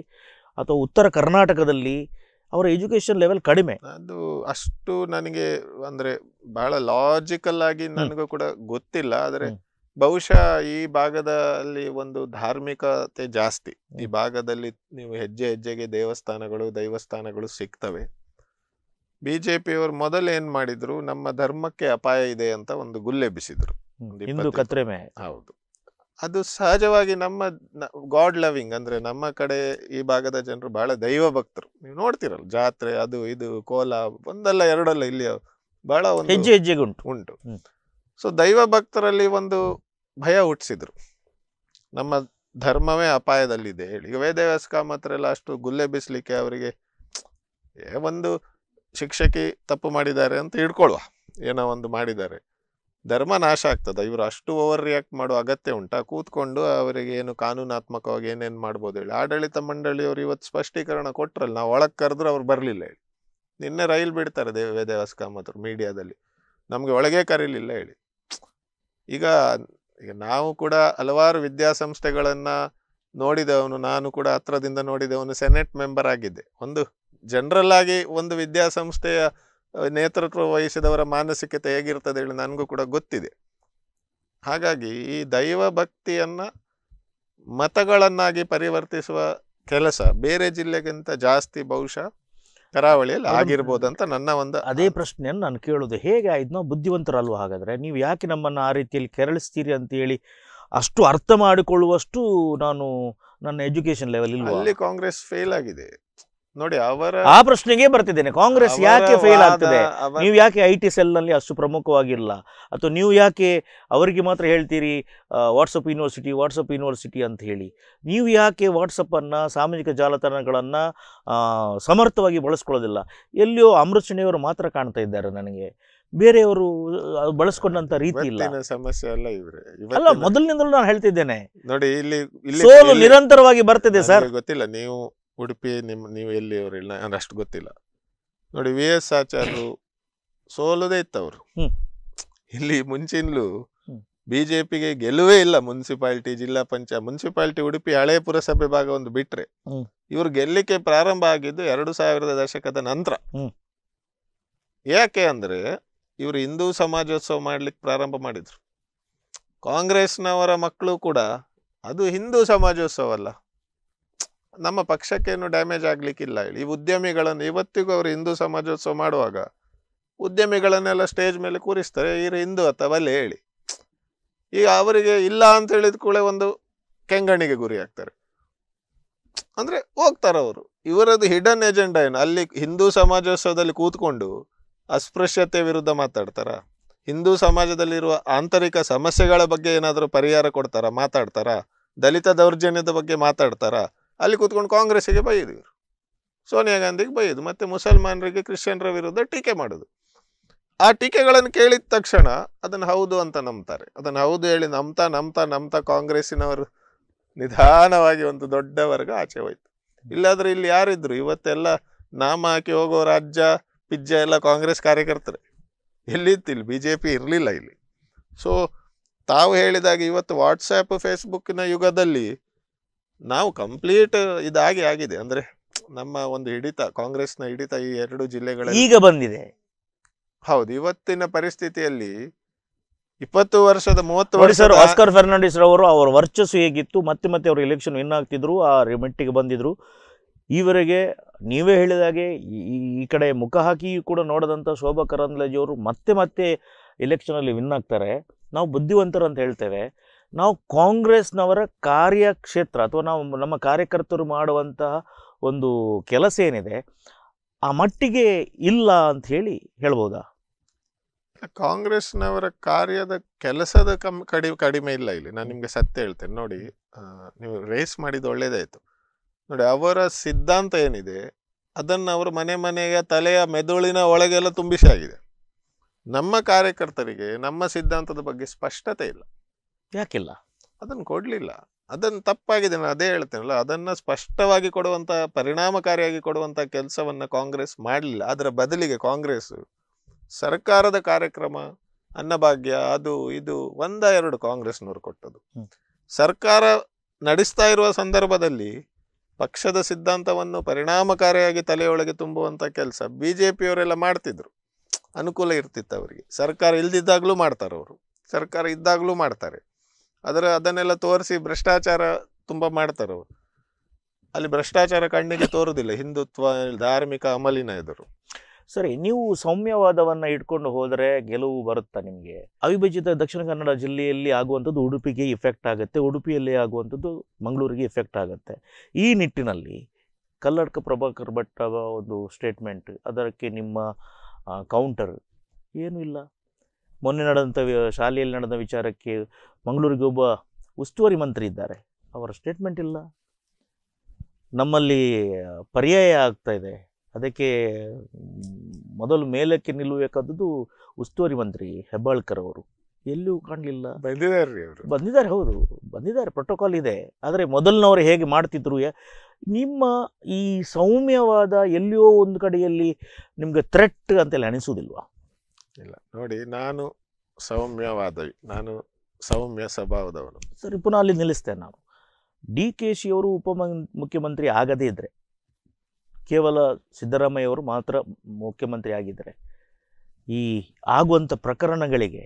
ಅಥವಾ ಉತ್ತರ ಕರ್ನಾಟಕದಲ್ಲಿ ಅವರ ಎಜುಕೇಷನ್ ಲೆವೆಲ್ ಕಡಿಮೆ ಅದು ಅಷ್ಟು ನನಗೆ ಅಂದರೆ ಬಹಳ ಲಾಜಿಕಲ್ ಆಗಿ ನನಗೂ ಕೂಡ ಗೊತ್ತಿಲ್ಲ ಆದರೆ ಬಹುಶಃ ಈ ಭಾಗದಲ್ಲಿ ಒಂದು ಧಾರ್ಮಿಕತೆ ಜಾಸ್ತಿ ಈ ಭಾಗದಲ್ಲಿ ನೀವು ಹೆಜ್ಜೆ ಹೆಜ್ಜೆಗೆ ದೇವಸ್ಥಾನಗಳು ದೈವಸ್ಥಾನಗಳು ಸಿಗ್ತವೆ ಬಿ ಜೆ ಪಿಯವರು ಮೊದಲು ಏನು ಮಾಡಿದ್ರು ನಮ್ಮ ಧರ್ಮಕ್ಕೆ ಅಪಾಯ ಇದೆ ಅಂತ ಒಂದು ಗುಲ್ಲೆ ಹೌದು ಅದು ಸಹಜವಾಗಿ ನಮ್ಮ ಗಾಡ್ ಲವಿಂಗ್ ಅಂದ್ರೆ ನಮ್ಮ ಕಡೆ ಈ ಭಾಗದ ಜನರು ಬಹಳ ದೈವ ಭಕ್ತರು ನೀವು ನೋಡ್ತಿರಲ್ಲ ಜಾತ್ರೆ ಅದು ಇದು ಕೋಲ ಒಂದಲ್ಲ ಎರಡಲ್ಲ ಇಲ್ಲಿ ಬಹಳ ಒಂದು ಹೆಜ್ಜೆ ಹೆಜ್ಜೆಗೆ ಉಂಟು ಉಂಟು ಸೊ ದೈವ ಭಕ್ತರಲ್ಲಿ ಒಂದು ಭಯ ಹುಟ್ಟಿಸಿದ್ರು ನಮ್ಮ ಧರ್ಮವೇ ಅಪಾಯದಲ್ಲಿದೆ ಹೇಳಿ ಈಗ ವೇದವ್ಯಾಸಕಾಮ್ ಹತ್ರ ಎಲ್ಲ ಅಷ್ಟು ಗುಲ್ಲೆ ಬಿಸ್ಲಿಕ್ಕೆ ಅವರಿಗೆ ಒಂದು ಶಿಕ್ಷಕಿ ತಪ್ಪು ಮಾಡಿದ್ದಾರೆ ಅಂತ ಹಿಡ್ಕೊಳ್ವಾ ಏನೋ ಒಂದು ಮಾಡಿದ್ದಾರೆ ಧರ್ಮ ನಾಶ ಆಗ್ತದೆ ಇವರು ಅಷ್ಟು ಓವರ್ ರಿಯಾಕ್ಟ್ ಮಾಡೋ ಅಗತ್ಯ ಉಂಟಾ ಕೂತ್ಕೊಂಡು ಅವರಿಗೆ ಏನು ಕಾನೂನಾತ್ಮಕವಾಗಿ ಏನೇನು ಮಾಡ್ಬೋದು ಹೇಳಿ ಆಡಳಿತ ಮಂಡಳಿಯವರು ಇವತ್ತು ಸ್ಪಷ್ಟೀಕರಣ ಕೊಟ್ರಲ್ಲ ನಾವು ಒಳಗೆ ಕರೆದ್ರೆ ಅವ್ರು ಬರಲಿಲ್ಲ ಹೇಳಿ ನಿನ್ನೆ ರೈಲ್ ಬಿಡ್ತಾರೆ ದೇವ ದೇವಸ್ ಕಾಮತ್ರು ಮೀಡಿಯಾದಲ್ಲಿ ನಮಗೆ ಒಳಗೆ ಕರೀಲಿಲ್ಲ ಹೇಳಿ ಈಗ ಈಗ ನಾವು ಕೂಡ ಹಲವಾರು ವಿದ್ಯಾಸಂಸ್ಥೆಗಳನ್ನು ನೋಡಿದವನು ನಾನು ಕೂಡ ಹತ್ರದಿಂದ ನೋಡಿದವನು ಸೆನೆಟ್ ಮೆಂಬರ್ ಆಗಿದ್ದೆ ಒಂದು ಜನರಲ್ ಆಗಿ ಒಂದು ವಿದ್ಯಾಸಂಸ್ಥೆಯ ನೇತೃತ್ವ ವಹಿಸಿದವರ ಮಾನಸಿಕತೆ ಹೇಗಿರ್ತದೆ ಹೇಳಿ ನನಗೂ ಕೂಡ ಗೊತ್ತಿದೆ ಹಾಗಾಗಿ ಈ ದೈವ ಭಕ್ತಿಯನ್ನು ಮತಗಳನ್ನಾಗಿ ಪರಿವರ್ತಿಸುವ ಕೆಲಸ ಬೇರೆ ಜಿಲ್ಲೆಗಿಂತ ಜಾಸ್ತಿ ಬಹುಶಃ ಕರಾವಳಿಯಲ್ಲಿ ಆಗಿರ್ಬೋದು ಅಂತ ನನ್ನ ಒಂದು ಅದೇ ಪ್ರಶ್ನೆಯನ್ನು ನಾನು ಕೇಳೋದು ಹೇಗೆ ಆಯ್ತು ನಾವು ಬುದ್ಧಿವಂತರಲ್ವ ಹಾಗಾದರೆ ನೀವು ಯಾಕೆ ನಮ್ಮನ್ನು ಆ ರೀತಿಯಲ್ಲಿ ಕೆರಳಿಸ್ತೀರಿ ಅಂತೇಳಿ ಅಷ್ಟು ಅರ್ಥ ಮಾಡಿಕೊಳ್ಳುವಷ್ಟು ನಾನು ನನ್ನ ಎಜುಕೇಷನ್ ಲೆವೆಲ್ ಅಲ್ಲಿ ಕಾಂಗ್ರೆಸ್ ಫೇಲ್ ಆಗಿದೆ ನೋಡಿ ಅವರ ಆ ಪ್ರಶ್ನೆಗೆ ಬರ್ತಿದ್ದೇನೆ ಕಾಂಗ್ರೆಸ್ ಯಾಕೆ ಫೇಲ್ ಆಗ್ತದೆ ನೀವು ಯಾಕೆ ಐ ಟಿ ಸೆಲ್ ನಲ್ಲಿ ಅಷ್ಟು ಪ್ರಮುಖವಾಗಿಲ್ಲ ಅಥವಾ ನೀವು ಯಾಕೆ ಅವರಿಗೆ ಮಾತ್ರ ಹೇಳ್ತೀರಿ ವಾಟ್ಸಪ್ ಯೂನಿವರ್ಸಿಟಿ ವಾಟ್ಸಪ್ ಯೂನಿವರ್ಸಿಟಿ ಅಂತ ಹೇಳಿ ನೀವು ಯಾಕೆ ವಾಟ್ಸಪ್ ಅನ್ನ ಸಾಮಾಜಿಕ ಜಾಲತಾಣಗಳನ್ನ ಸಮರ್ಥವಾಗಿ ಬಳಸ್ಕೊಳ್ಳೋದಿಲ್ಲ ಎಲ್ಲಿಯೋ ಅಮೃತನೆಯವರು ಮಾತ್ರ ಕಾಣ್ತಾ ಇದ್ದಾರೆ ನನಗೆ ಬೇರೆಯವರು ಬಳಸ್ಕೊಂಡಂತ ರೀತಿ ಇಲ್ಲ ಸಮಸ್ಯೆ ಅಲ್ಲ ಇವ್ರೆ ಅಲ್ಲ ಮೊದಲಿನಿಂದಲೂ ನಾನು ಹೇಳ್ತಿದ್ದೇನೆ ನೋಡಿ ಇಲ್ಲಿ ಸೋಲು ನಿರಂತರವಾಗಿ ಬರ್ತಿದೆ ಸರ್ ಗೊತ್ತಿಲ್ಲ ನೀವು ಉಡುಪಿ ನಿಮ್ಮ ನೀವು ಎಲ್ಲಿ ಅವರು ಇಲ್ಲ ಅಂದ್ರೆ ಅಷ್ಟು ಗೊತ್ತಿಲ್ಲ ನೋಡಿ ವಿ ಎಸ್ ಆಚಾರ್ಯರು ಸೋಲದೇ ಇತ್ತವರು ಇಲ್ಲಿ ಮುಂಚಿನಲ್ಲೂ ಬಿಜೆಪಿಗೆ ಗೆಲುವೇ ಇಲ್ಲ ಮುನ್ಸಿಪಾಲಿಟಿ ಜಿಲ್ಲಾ ಪಂಚಾಯತ್ ಮುನ್ಸಿಪಾಲಿಟಿ ಉಡುಪಿ ಹಳೆ ಪುರಸಭೆ ಭಾಗ ಒಂದು ಬಿಟ್ರೆ ಇವ್ರು ಗೆಲ್ಲಕ್ಕೆ ಪ್ರಾರಂಭ ಆಗಿದ್ದು ಎರಡು ಸಾವಿರದ ದಶಕದ ನಂತರ ಯಾಕೆ ಅಂದ್ರೆ ಇವರು ಹಿಂದೂ ಸಮಾಜೋತ್ಸವ ಮಾಡ್ಲಿಕ್ಕೆ ಪ್ರಾರಂಭ ಮಾಡಿದ್ರು ಕಾಂಗ್ರೆಸ್ನವರ ಮಕ್ಕಳು ಕೂಡ ಅದು ಹಿಂದೂ ಸಮಾಜೋತ್ಸವ ಅಲ್ಲ ನಮ್ಮ ಪಕ್ಷಕ್ಕೇನು ಡ್ಯಾಮೇಜ್ ಆಗಲಿಕ್ಕಿಲ್ಲ ಹೇಳಿ ಈ ಉದ್ಯಮಿಗಳನ್ನು ಇವತ್ತಿಗೂ ಅವರು ಹಿಂದೂ ಸಮಾಜೋತ್ಸವ ಮಾಡುವಾಗ ಉದ್ಯಮಿಗಳನ್ನೆಲ್ಲ ಸ್ಟೇಜ್ ಮೇಲೆ ಕೂರಿಸ್ತಾರೆ ಇರು ಹಿಂದೂ ಅಥವಾ ಅಲ್ಲಿ ಹೇಳಿ ಈಗ ಅವರಿಗೆ ಇಲ್ಲ ಅಂತ ಹೇಳಿದ ಕೂಡಲೇ ಒಂದು ಕೆಂಗಣಿಗೆ ಗುರಿ ಆಗ್ತಾರೆ ಅಂದರೆ ಹೋಗ್ತಾರೆ ಅವರು ಇವರದ್ದು ಹಿಡನ್ ಏಜೆಂಡಾ ಏನು ಅಲ್ಲಿ ಹಿಂದೂ ಸಮಾಜೋತ್ಸವದಲ್ಲಿ ಕೂತ್ಕೊಂಡು ಅಸ್ಪೃಶ್ಯತೆ ವಿರುದ್ಧ ಮಾತಾಡ್ತಾರ ಹಿಂದೂ ಸಮಾಜದಲ್ಲಿರುವ ಆಂತರಿಕ ಸಮಸ್ಯೆಗಳ ಬಗ್ಗೆ ಏನಾದರೂ ಪರಿಹಾರ ಕೊಡ್ತಾರ ಮಾತಾಡ್ತಾರಾ ದಲಿತ ದೌರ್ಜನ್ಯದ ಬಗ್ಗೆ ಮಾತಾಡ್ತಾರಾ ಅಲ್ಲಿ ಕೂತ್ಕೊಂಡು ಕಾಂಗ್ರೆಸ್ಸಿಗೆ ಬೈಯೋದು ಇವರು ಸೋನಿಯಾ ಗಾಂಧಿಗೆ ಬೈಯೋದು ಮತ್ತು ಮುಸಲ್ಮಾನರಿಗೆ ಕ್ರಿಶ್ಚಿಯನ್ರ ವಿರುದ್ಧ ಟೀಕೆ ಮಾಡೋದು ಆ ಟೀಕೆಗಳನ್ನು ಕೇಳಿದ ತಕ್ಷಣ ಅದನ್ನು ಹೌದು ಅಂತ ನಂಬ್ತಾರೆ ಅದನ್ನು ಹೌದು ಹೇಳಿ ನಂಬ್ತಾ ನಂಬ್ತಾ ನಂಬ್ತಾ ಕಾಂಗ್ರೆಸ್ಸಿನವರು ನಿಧಾನವಾಗಿ ಒಂದು ದೊಡ್ಡ ವರ್ಗ ಆಚೆ ಹೋಯ್ತು ಇಲ್ಲಾದರೆ ಇಲ್ಲಿ ಯಾರಿದ್ರು ಇವತ್ತೆಲ್ಲ ನಾಮ ಹಾಕಿ ಹೋಗೋ ರಾಜ್ಯ ಪಿಜ್ಜ ಎಲ್ಲ ಕಾಂಗ್ರೆಸ್ ಕಾರ್ಯಕರ್ತರೆ ಎಲ್ಲಿತ್ತು ಇಲ್ಲಿ ಬಿ ಜೆ ಪಿ ಇರಲಿಲ್ಲ ಇಲ್ಲಿ ಸೊ ತಾವು ಹೇಳಿದಾಗ ಇವತ್ತು ವಾಟ್ಸ್ಯಾಪ್ ಫೇಸ್ಬುಕ್ಕಿನ ಯುಗದಲ್ಲಿ ನಾವು ಕಂಪ್ಲೀಟ್ ಇದಾಗಿ ಆಗಿದೆ ಅಂದ್ರೆ ನಮ್ಮ ಒಂದು ಹಿಡಿತ ಕಾಂಗ್ರೆಸ್ನ ಹಿಡಿತ ಈ ಎರಡು ಜಿಲ್ಲೆಗಳಲ್ಲಿ ಈಗ ಬಂದಿದೆ ಹೌದು ಇವತ್ತಿನ ಪರಿಸ್ಥಿತಿಯಲ್ಲಿ ಇಪ್ಪತ್ತು ವರ್ಷದ ಮೂವತ್ತು ವರ್ಷ ಆಸ್ಕರ್ ಫೆರ್ನಾಂಡಿಸ್ ರವರು ಅವರ ವರ್ಚಸ್ಸು ಹೇಗಿತ್ತು ಮತ್ತೆ ಮತ್ತೆ ಅವರು ಎಲೆಕ್ಷನ್ ವಿನ್ ಆಗ್ತಿದ್ರು ಆ ಮೆಟ್ಟಿಗೆ ಬಂದಿದ್ರು ಈವರೆಗೆ ನೀವೇ ಹೇಳಿದಾಗೆ ಈ ಕಡೆ ಮುಖ ಹಾಕಿ ಕೂಡ ನೋಡದಂತ ಶೋಭಾ ಅವರು ಮತ್ತೆ ಮತ್ತೆ ಅಲ್ಲಿ ವಿನ್ ಆಗ್ತಾರೆ ನಾವು ಬುದ್ಧಿವಂತರು ಅಂತ ಹೇಳ್ತೇವೆ ನಾವು ಕಾಂಗ್ರೆಸ್ನವರ ಕಾರ್ಯಕ್ಷೇತ್ರ ಅಥವಾ ನಾವು ನಮ್ಮ ಕಾರ್ಯಕರ್ತರು ಮಾಡುವಂತಹ ಒಂದು ಕೆಲಸ ಏನಿದೆ ಆ ಮಟ್ಟಿಗೆ ಇಲ್ಲ ಅಂತ ಹೇಳಿ ಹೇಳ್ಬೋದಾ ಕಾಂಗ್ರೆಸ್ನವರ ಕಾರ್ಯದ ಕೆಲಸದ ಕಮ್ ಕಡಿ ಕಡಿಮೆ ಇಲ್ಲ ಇಲ್ಲಿ ನಾನು ನಿಮಗೆ ಸತ್ಯ ಹೇಳ್ತೇನೆ ನೋಡಿ ನೀವು ರೇಸ್ ಮಾಡಿದ್ದು ಒಳ್ಳೇದಾಯಿತು ನೋಡಿ ಅವರ ಸಿದ್ಧಾಂತ ಏನಿದೆ ಅದನ್ನು ಅವರು ಮನೆ ಮನೆಯ ತಲೆಯ ಮೆದುಳಿನ ಒಳಗೆಲ್ಲ ತುಂಬಿಸಾಗಿದೆ ನಮ್ಮ ಕಾರ್ಯಕರ್ತರಿಗೆ ನಮ್ಮ ಸಿದ್ಧಾಂತದ ಬಗ್ಗೆ ಸ್ಪಷ್ಟತೆ ಇಲ್ಲ ಯಾಕಿಲ್ಲ ಅದನ್ನು ಕೊಡಲಿಲ್ಲ ಅದನ್ನು ತಪ್ಪಾಗಿದೆ ನಾನು ಅದೇ ಹೇಳ್ತೇನಲ್ಲ ಅದನ್ನು ಸ್ಪಷ್ಟವಾಗಿ ಕೊಡುವಂಥ ಪರಿಣಾಮಕಾರಿಯಾಗಿ ಕೊಡುವಂಥ ಕೆಲಸವನ್ನು ಕಾಂಗ್ರೆಸ್ ಮಾಡಲಿಲ್ಲ ಅದರ ಬದಲಿಗೆ ಕಾಂಗ್ರೆಸ್ ಸರ್ಕಾರದ ಕಾರ್ಯಕ್ರಮ ಅನ್ನಭಾಗ್ಯ ಅದು ಇದು ಒಂದ ಎರಡು ಕಾಂಗ್ರೆಸ್ನವರು ಕೊಟ್ಟದು ಸರ್ಕಾರ ನಡೆಸ್ತಾ ಇರುವ ಸಂದರ್ಭದಲ್ಲಿ ಪಕ್ಷದ ಸಿದ್ಧಾಂತವನ್ನು ಪರಿಣಾಮಕಾರಿಯಾಗಿ ತಲೆಯೊಳಗೆ ತುಂಬುವಂಥ ಕೆಲಸ ಬಿ ಜೆ ಪಿಯವರೆಲ್ಲ ಮಾಡ್ತಿದ್ರು ಅನುಕೂಲ ಇರ್ತಿತ್ತು ಅವರಿಗೆ ಸರ್ಕಾರ ಇಲ್ದಿದ್ದಾಗಲೂ ಮಾಡ್ತಾರೆ ಅವರು ಸರ್ಕಾರ ಇದ್ದಾಗಲೂ ಮಾಡ್ತಾರೆ ಅದರ ಅದನ್ನೆಲ್ಲ ತೋರಿಸಿ ಭ್ರಷ್ಟಾಚಾರ ತುಂಬ ಮಾಡ್ತಾರೆ ಅವರು ಅಲ್ಲಿ ಭ್ರಷ್ಟಾಚಾರ ಕಣ್ಣಿಗೆ ತೋರೋದಿಲ್ಲ ಹಿಂದುತ್ವ ಧಾರ್ಮಿಕ ಅಮಲಿನ ಎದುರು ಸರಿ ನೀವು ಸೌಮ್ಯವಾದವನ್ನು ಇಟ್ಕೊಂಡು ಹೋದರೆ ಗೆಲುವು ಬರುತ್ತಾ ನಿಮಗೆ ಅವಿಭಜಿತ ದಕ್ಷಿಣ ಕನ್ನಡ ಜಿಲ್ಲೆಯಲ್ಲಿ ಆಗುವಂಥದ್ದು ಉಡುಪಿಗೆ ಇಫೆಕ್ಟ್ ಆಗುತ್ತೆ ಉಡುಪಿಯಲ್ಲಿ ಆಗುವಂಥದ್ದು ಮಂಗಳೂರಿಗೆ ಇಫೆಕ್ಟ್ ಆಗುತ್ತೆ ಈ ನಿಟ್ಟಿನಲ್ಲಿ ಕಲ್ಲಡ್ಕ ಪ್ರಭಾಕರ್ ಭಟ್ ಒಂದು ಸ್ಟೇಟ್ಮೆಂಟ್ ಅದಕ್ಕೆ ನಿಮ್ಮ ಕೌಂಟರ್ ಏನೂ ಇಲ್ಲ ಮೊನ್ನೆ ನಡೆದಂಥ ಶಾಲೆಯಲ್ಲಿ ನಡೆದ ವಿಚಾರಕ್ಕೆ ಮಂಗಳೂರಿಗೆ ಒಬ್ಬ ಉಸ್ತುವಾರಿ ಮಂತ್ರಿ ಇದ್ದಾರೆ ಅವರ ಸ್ಟೇಟ್ಮೆಂಟ್ ಇಲ್ಲ ನಮ್ಮಲ್ಲಿ ಪರ್ಯಾಯ ಆಗ್ತಾ ಇದೆ ಅದಕ್ಕೆ ಮೊದಲು ಮೇಲಕ್ಕೆ ನಿಲ್ಲಬೇಕಾದದ್ದು ಉಸ್ತುವಾರಿ ಮಂತ್ರಿ ಹೆಬ್ಬಾಳ್ಕರ್ ಅವರು ಎಲ್ಲೂ ಕಾಣಲಿಲ್ಲ ಬಂದಿದ್ದಾರೆ ಬಂದಿದ್ದಾರೆ ಹೌದು ಬಂದಿದ್ದಾರೆ ಪ್ರೋಟೋಕಾಲ್ ಇದೆ ಆದರೆ ಮೊದಲಿನವರು ಹೇಗೆ ಮಾಡ್ತಿದ್ರು ನಿಮ್ಮ ಈ ಸೌಮ್ಯವಾದ ಎಲ್ಲಿಯೋ ಒಂದು ಕಡೆಯಲ್ಲಿ ನಿಮಗೆ ಥ್ರೆಟ್ ಅಂತೆಲ್ಲ ಅನಿಸೋದಿಲ್ವಾ ಇಲ್ಲ ನೋಡಿ ನಾನು ಸೌಮ್ಯವಾದವಿ ನಾನು ಸೌಮ್ಯ ಸ್ವಭಾವದವನು ಸರಿ ಪುನಃ ಅಲ್ಲಿ ನಿಲ್ಲಿಸ್ತೇನೆ ನಾನು ಡಿ ಕೆ ಅವರು ಉಪ ಮುಖ್ಯಮಂತ್ರಿ ಆಗದೇ ಇದ್ದರೆ ಕೇವಲ ಸಿದ್ದರಾಮಯ್ಯವರು ಮಾತ್ರ ಮುಖ್ಯಮಂತ್ರಿ ಆಗಿದ್ದರೆ ಈ ಆಗುವಂಥ ಪ್ರಕರಣಗಳಿಗೆ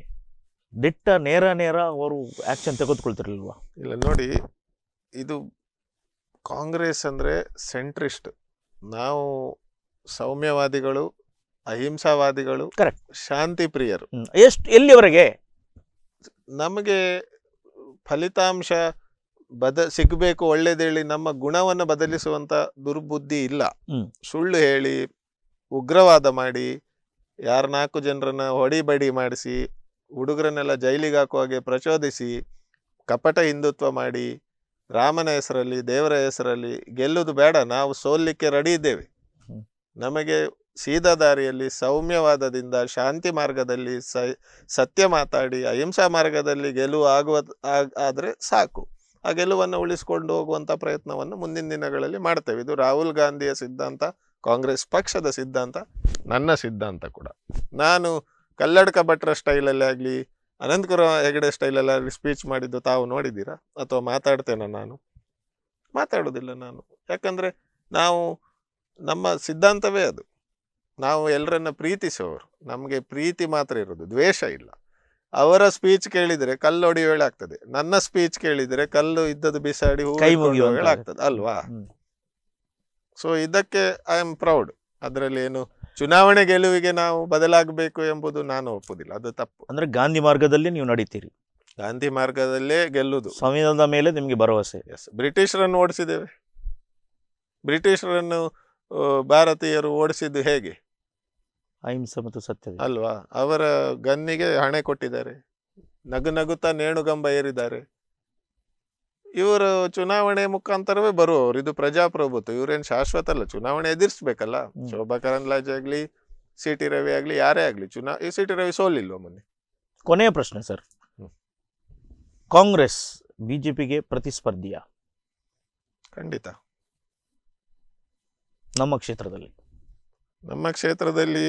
ದಿಟ್ಟ ನೇರ ನೇರ ಅವರು ಆ್ಯಕ್ಷನ್ ತೆಗೆದುಕೊಳ್ತಿರಲಿಲ್ವ ಇಲ್ಲ ನೋಡಿ ಇದು ಕಾಂಗ್ರೆಸ್ ಅಂದರೆ ಸೆಂಟ್ರಿಸ್ಟ್ ನಾವು ಸೌಮ್ಯವಾದಿಗಳು ಅಹಿಂಸಾವಾದಿಗಳು ಕರೆಕ್ಟ್ ಶಾಂತಿ ಪ್ರಿಯರು ಎಷ್ಟು ಎಲ್ಲಿವರೆಗೆ ನಮಗೆ ಫಲಿತಾಂಶ ಬದ ಸಿಗಬೇಕು ಒಳ್ಳೇದೇಳಿ ನಮ್ಮ ಗುಣವನ್ನು ಬದಲಿಸುವಂತ ದುರ್ಬುದ್ಧಿ ಇಲ್ಲ ಸುಳ್ಳು ಹೇಳಿ ಉಗ್ರವಾದ ಮಾಡಿ ಯಾರ ನಾಲ್ಕು ಜನರನ್ನ ಹೊಡಿಬಡಿ ಮಾಡಿಸಿ ಹುಡುಗರನ್ನೆಲ್ಲ ಜೈಲಿಗೆ ಹಾಕುವ ಹಾಗೆ ಪ್ರಚೋದಿಸಿ ಕಪಟ ಹಿಂದುತ್ವ ಮಾಡಿ ರಾಮನ ಹೆಸರಲ್ಲಿ ದೇವರ ಹೆಸರಲ್ಲಿ ಗೆಲ್ಲುವುದು ಬೇಡ ನಾವು ಸೋಲ್ಲಿಕ್ಕೆ ರೆಡಿ ಇದ್ದೇವೆ ನಮಗೆ ಸೀದಾ ದಾರಿಯಲ್ಲಿ ಸೌಮ್ಯವಾದದಿಂದ ಶಾಂತಿ ಮಾರ್ಗದಲ್ಲಿ ಸತ್ಯ ಮಾತಾಡಿ ಅಹಿಂಸಾ ಮಾರ್ಗದಲ್ಲಿ ಗೆಲುವು ಆಗುವ ಆದರೆ ಸಾಕು ಆ ಗೆಲುವನ್ನು ಉಳಿಸಿಕೊಂಡು ಹೋಗುವಂಥ ಪ್ರಯತ್ನವನ್ನು ಮುಂದಿನ ದಿನಗಳಲ್ಲಿ ಮಾಡ್ತೇವೆ ಇದು ರಾಹುಲ್ ಗಾಂಧಿಯ ಸಿದ್ಧಾಂತ ಕಾಂಗ್ರೆಸ್ ಪಕ್ಷದ ಸಿದ್ಧಾಂತ ನನ್ನ ಸಿದ್ಧಾಂತ ಕೂಡ ನಾನು ಕಲ್ಲಡ್ಕ ಭಟ್ರ ಸ್ಟೈಲಲ್ಲಿ ಆಗಲಿ ಅನಂತಪುರ ಹೆಗಡೆ ಸ್ಟೈಲಲ್ಲಿ ಸ್ಪೀಚ್ ಮಾಡಿದ್ದು ತಾವು ನೋಡಿದ್ದೀರಾ ಅಥವಾ ಮಾತಾಡ್ತೇನೆ ನಾನು ಮಾತಾಡೋದಿಲ್ಲ ನಾನು ಯಾಕಂದರೆ ನಾವು ನಮ್ಮ ಸಿದ್ಧಾಂತವೇ ಅದು ನಾವು ಎಲ್ಲರನ್ನ ಪ್ರೀತಿಸೋರು ನಮಗೆ ಪ್ರೀತಿ ಮಾತ್ರ ಇರೋದು ದ್ವೇಷ ಇಲ್ಲ ಅವರ ಸ್ಪೀಚ್ ಕೇಳಿದರೆ ಕಲ್ಲು ಹೊಡೆಯೋ ಆಗ್ತದೆ ನನ್ನ ಸ್ಪೀಚ್ ಕೇಳಿದರೆ ಕಲ್ಲು ಇದ್ದದ್ದು ಬಿಸಾಡಿ ಆಗ್ತದೆ ಅಲ್ವಾ ಸೊ ಇದಕ್ಕೆ ಐ ಆಮ್ ಪ್ರೌಡ್ ಅದರಲ್ಲಿ ಏನು ಚುನಾವಣೆ ಗೆಲುವಿಗೆ ನಾವು ಬದಲಾಗಬೇಕು ಎಂಬುದು ನಾನು ಒಪ್ಪುದಿಲ್ಲ ಅದು ತಪ್ಪು ಅಂದ್ರೆ ಗಾಂಧಿ ಮಾರ್ಗದಲ್ಲಿ ನೀವು ನಡೀತೀರಿ ಗಾಂಧಿ ಮಾರ್ಗದಲ್ಲೇ ಗೆಲ್ಲುವುದು ಸಂವಿಧಾನದ ಮೇಲೆ ನಿಮಗೆ ಭರವಸೆ ಎಸ್ ಬ್ರಿಟಿಷರನ್ನು ಓಡಿಸಿದ್ದೇವೆ ಬ್ರಿಟಿಷರನ್ನು ಭಾರತೀಯರು ಓಡಿಸಿದ್ದು ಹೇಗೆ ಅಹಿಂಸೆ ಮತ್ತು ಸತ್ಯ ಅಲ್ವಾ ಅವರ ಗನ್ನಿಗೆ ಹಣೆ ಕೊಟ್ಟಿದ್ದಾರೆ ನಗು ನಗುತ್ತಾ ನೇಣುಗಂಬ ಏರಿದ್ದಾರೆ ಇವರು ಚುನಾವಣೆ ಮುಖಾಂತರವೇ ಬರುವವರು ಇದು ಪ್ರಜಾಪ್ರಭುತ್ವ ಇವ್ರೇನು ಶಾಶ್ವತ ಅಲ್ಲ ಚುನಾವಣೆ ಎದುರಿಸ್ಬೇಕಲ್ಲ ಶೋಭಾ ಕರಂದ್ಲಾಜ್ ಆಗಲಿ ಸಿ ಟಿ ರವಿ ಆಗಲಿ ಯಾರೇ ಆಗಲಿ ಚುನಾ ಸಿ ಟಿ ರವಿ ಸೋಲಿಲ್ವ ಮೊನ್ನೆ ಕೊನೆಯ ಪ್ರಶ್ನೆ ಸರ್ ಕಾಂಗ್ರೆಸ್ ಬಿ ಜೆ ಪಿಗೆ ಪ್ರತಿಸ್ಪರ್ಧಿಯ ಖಂಡಿತ ನಮ್ಮ ಕ್ಷೇತ್ರದಲ್ಲಿ ನಮ್ಮ ಕ್ಷೇತ್ರದಲ್ಲಿ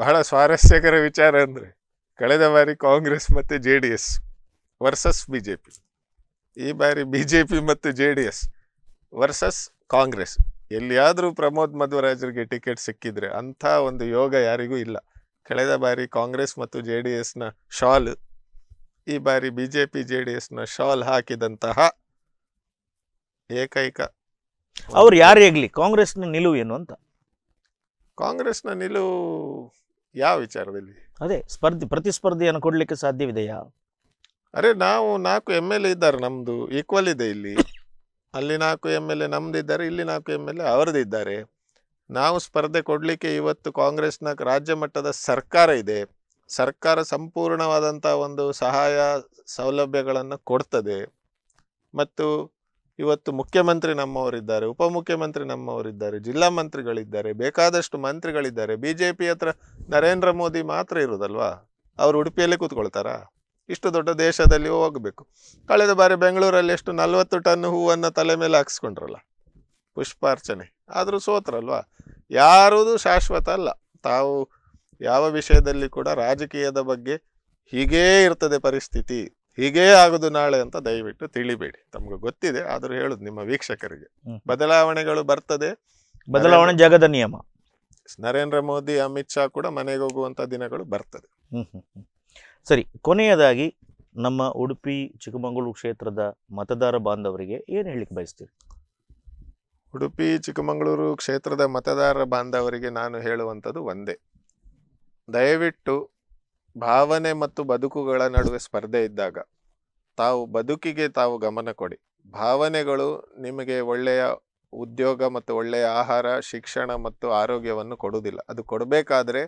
ಬಹಳ ಸ್ವಾರಸ್ಯಕರ ವಿಚಾರ ಅಂದರೆ ಕಳೆದ ಬಾರಿ ಕಾಂಗ್ರೆಸ್ ಮತ್ತು J D S versus B J P ಈ ಬಾರಿ ಬಿ ಜೆ ಪಿ ಮತ್ತು J D S versus Congress ಎಲ್ಲಿಯಾದರೂ ಪ್ರಮೋದ್ ಮಧುರಾಜರಿಗೆ ಟಿಕೆಟ್ ಸಿಕ್ಕಿದ್ರೆ ಅಂಥ ಒಂದು ಯೋಗ ಯಾರಿಗೂ ಇಲ್ಲ ಕಳೆದ ಬಾರಿ ಕಾಂಗ್ರೆಸ್ ಮತ್ತು ಜೆ ಡಿ ಎಸ್ನ ಶಾಲ್ ಈ ಬಾರಿ B J P J D ಎಸ್ನ ಶಾಲ್ ಹಾಕಿದಂತಹ ಏಕೈಕ ಅವ್ರು ಯಾರೇ ಆಗಲಿ ಕಾಂಗ್ರೆಸ್ನ ನಿಲುವು ಏನು ಅಂತ ಕಾಂಗ್ರೆಸ್ನ ನಿಲುವು ಯಾವ ವಿಚಾರದಲ್ಲಿ ಅದೇ ಸ್ಪರ್ಧಿ ಪ್ರತಿಸ್ಪರ್ಧಿಯನ್ನು ಕೊಡಲಿಕ್ಕೆ ಸಾಧ್ಯವಿದೆಯಾ ಅರೆ ನಾವು ನಾಲ್ಕು ಎಮ್ ಎಲ್ ಎ ಇದ್ದಾರೆ ನಮ್ಮದು ಈಕ್ವಲ್ ಇದೆ ಇಲ್ಲಿ ಅಲ್ಲಿ ನಾಲ್ಕು ಎಮ್ ಎಲ್ ಎ ನಮ್ಮದಿದ್ದಾರೆ ಇಲ್ಲಿ ನಾಲ್ಕು ಎಮ್ ಎಲ್ ಎ ಅವರದಿದ್ದಾರೆ ನಾವು ಸ್ಪರ್ಧೆ ಕೊಡಲಿಕ್ಕೆ ಇವತ್ತು ಕಾಂಗ್ರೆಸ್ನ ರಾಜ್ಯ ಮಟ್ಟದ ಸರ್ಕಾರ ಇದೆ ಸರ್ಕಾರ ಸಂಪೂರ್ಣವಾದಂಥ ಒಂದು ಸಹಾಯ ಸೌಲಭ್ಯಗಳನ್ನು ಕೊಡ್ತದೆ ಮತ್ತು ಇವತ್ತು ಮುಖ್ಯಮಂತ್ರಿ ನಮ್ಮವರಿದ್ದಾರೆ ಉಪಮುಖ್ಯಮಂತ್ರಿ ನಮ್ಮವರಿದ್ದಾರೆ ಜಿಲ್ಲಾ ಮಂತ್ರಿಗಳಿದ್ದಾರೆ ಬೇಕಾದಷ್ಟು ಮಂತ್ರಿಗಳಿದ್ದಾರೆ ಬಿ ಜೆ ಪಿ ಹತ್ರ ನರೇಂದ್ರ ಮೋದಿ ಮಾತ್ರ ಇರೋದಲ್ವಾ ಅವರು ಉಡುಪಿಯಲ್ಲೇ ಕೂತ್ಕೊಳ್ತಾರಾ ಇಷ್ಟು ದೊಡ್ಡ ದೇಶದಲ್ಲಿ ಹೋಗಬೇಕು ಕಳೆದ ಬಾರಿ ಬೆಂಗಳೂರಲ್ಲಿ ಎಷ್ಟು ನಲವತ್ತು ಟನ್ ಹೂವನ್ನು ತಲೆ ಮೇಲೆ ಹಾಕ್ಸ್ಕೊಂಡ್ರಲ್ಲ ಪುಷ್ಪಾರ್ಚನೆ ಆದರೂ ಸೋತ್ರಲ್ವಾ ಯಾರದು ಶಾಶ್ವತ ಅಲ್ಲ ತಾವು ಯಾವ ವಿಷಯದಲ್ಲಿ ಕೂಡ ರಾಜಕೀಯದ ಬಗ್ಗೆ ಹೀಗೇ ಇರ್ತದೆ ಪರಿಸ್ಥಿತಿ ಹೀಗೇ ಆಗೋದು ನಾಳೆ ಅಂತ ದಯವಿಟ್ಟು ತಿಳಿಬೇಡಿ ತಮ್ಗೆ ಗೊತ್ತಿದೆ ಆದರೂ ಹೇಳುದು ನಿಮ್ಮ ವೀಕ್ಷಕರಿಗೆ ಬದಲಾವಣೆಗಳು ಬರ್ತದೆ ಬದಲಾವಣೆ ಜಗದ ನಿಯಮ ನರೇಂದ್ರ ಮೋದಿ ಅಮಿತ್ ಶಾ ಕೂಡ ಮನೆಗೆ ಹೋಗುವಂಥ ದಿನಗಳು ಬರ್ತದೆ ಸರಿ ಕೊನೆಯದಾಗಿ ನಮ್ಮ ಉಡುಪಿ ಚಿಕ್ಕಮಗಳೂರು ಕ್ಷೇತ್ರದ ಮತದಾರ ಬಾಂಧವರಿಗೆ ಏನು ಹೇಳಲಿಕ್ಕೆ ಬಯಸ್ತೀರಿ ಉಡುಪಿ ಚಿಕ್ಕಮಗಳೂರು ಕ್ಷೇತ್ರದ ಮತದಾರ ಬಾಂಧವರಿಗೆ ನಾನು ಹೇಳುವಂಥದ್ದು ಒಂದೇ ದಯವಿಟ್ಟು ಭಾವನೆ ಮತ್ತು ಬದುಕುಗಳ ನಡುವೆ ಸ್ಪರ್ಧೆ ಇದ್ದಾಗ ತಾವು ಬದುಕಿಗೆ ತಾವು ಗಮನ ಕೊಡಿ ಭಾವನೆಗಳು ನಿಮಗೆ ಒಳ್ಳೆಯ ಉದ್ಯೋಗ ಮತ್ತು ಒಳ್ಳೆಯ ಆಹಾರ ಶಿಕ್ಷಣ ಮತ್ತು ಆರೋಗ್ಯವನ್ನು ಕೊಡುವುದಿಲ್ಲ ಅದು ಕೊಡಬೇಕಾದ್ರೆ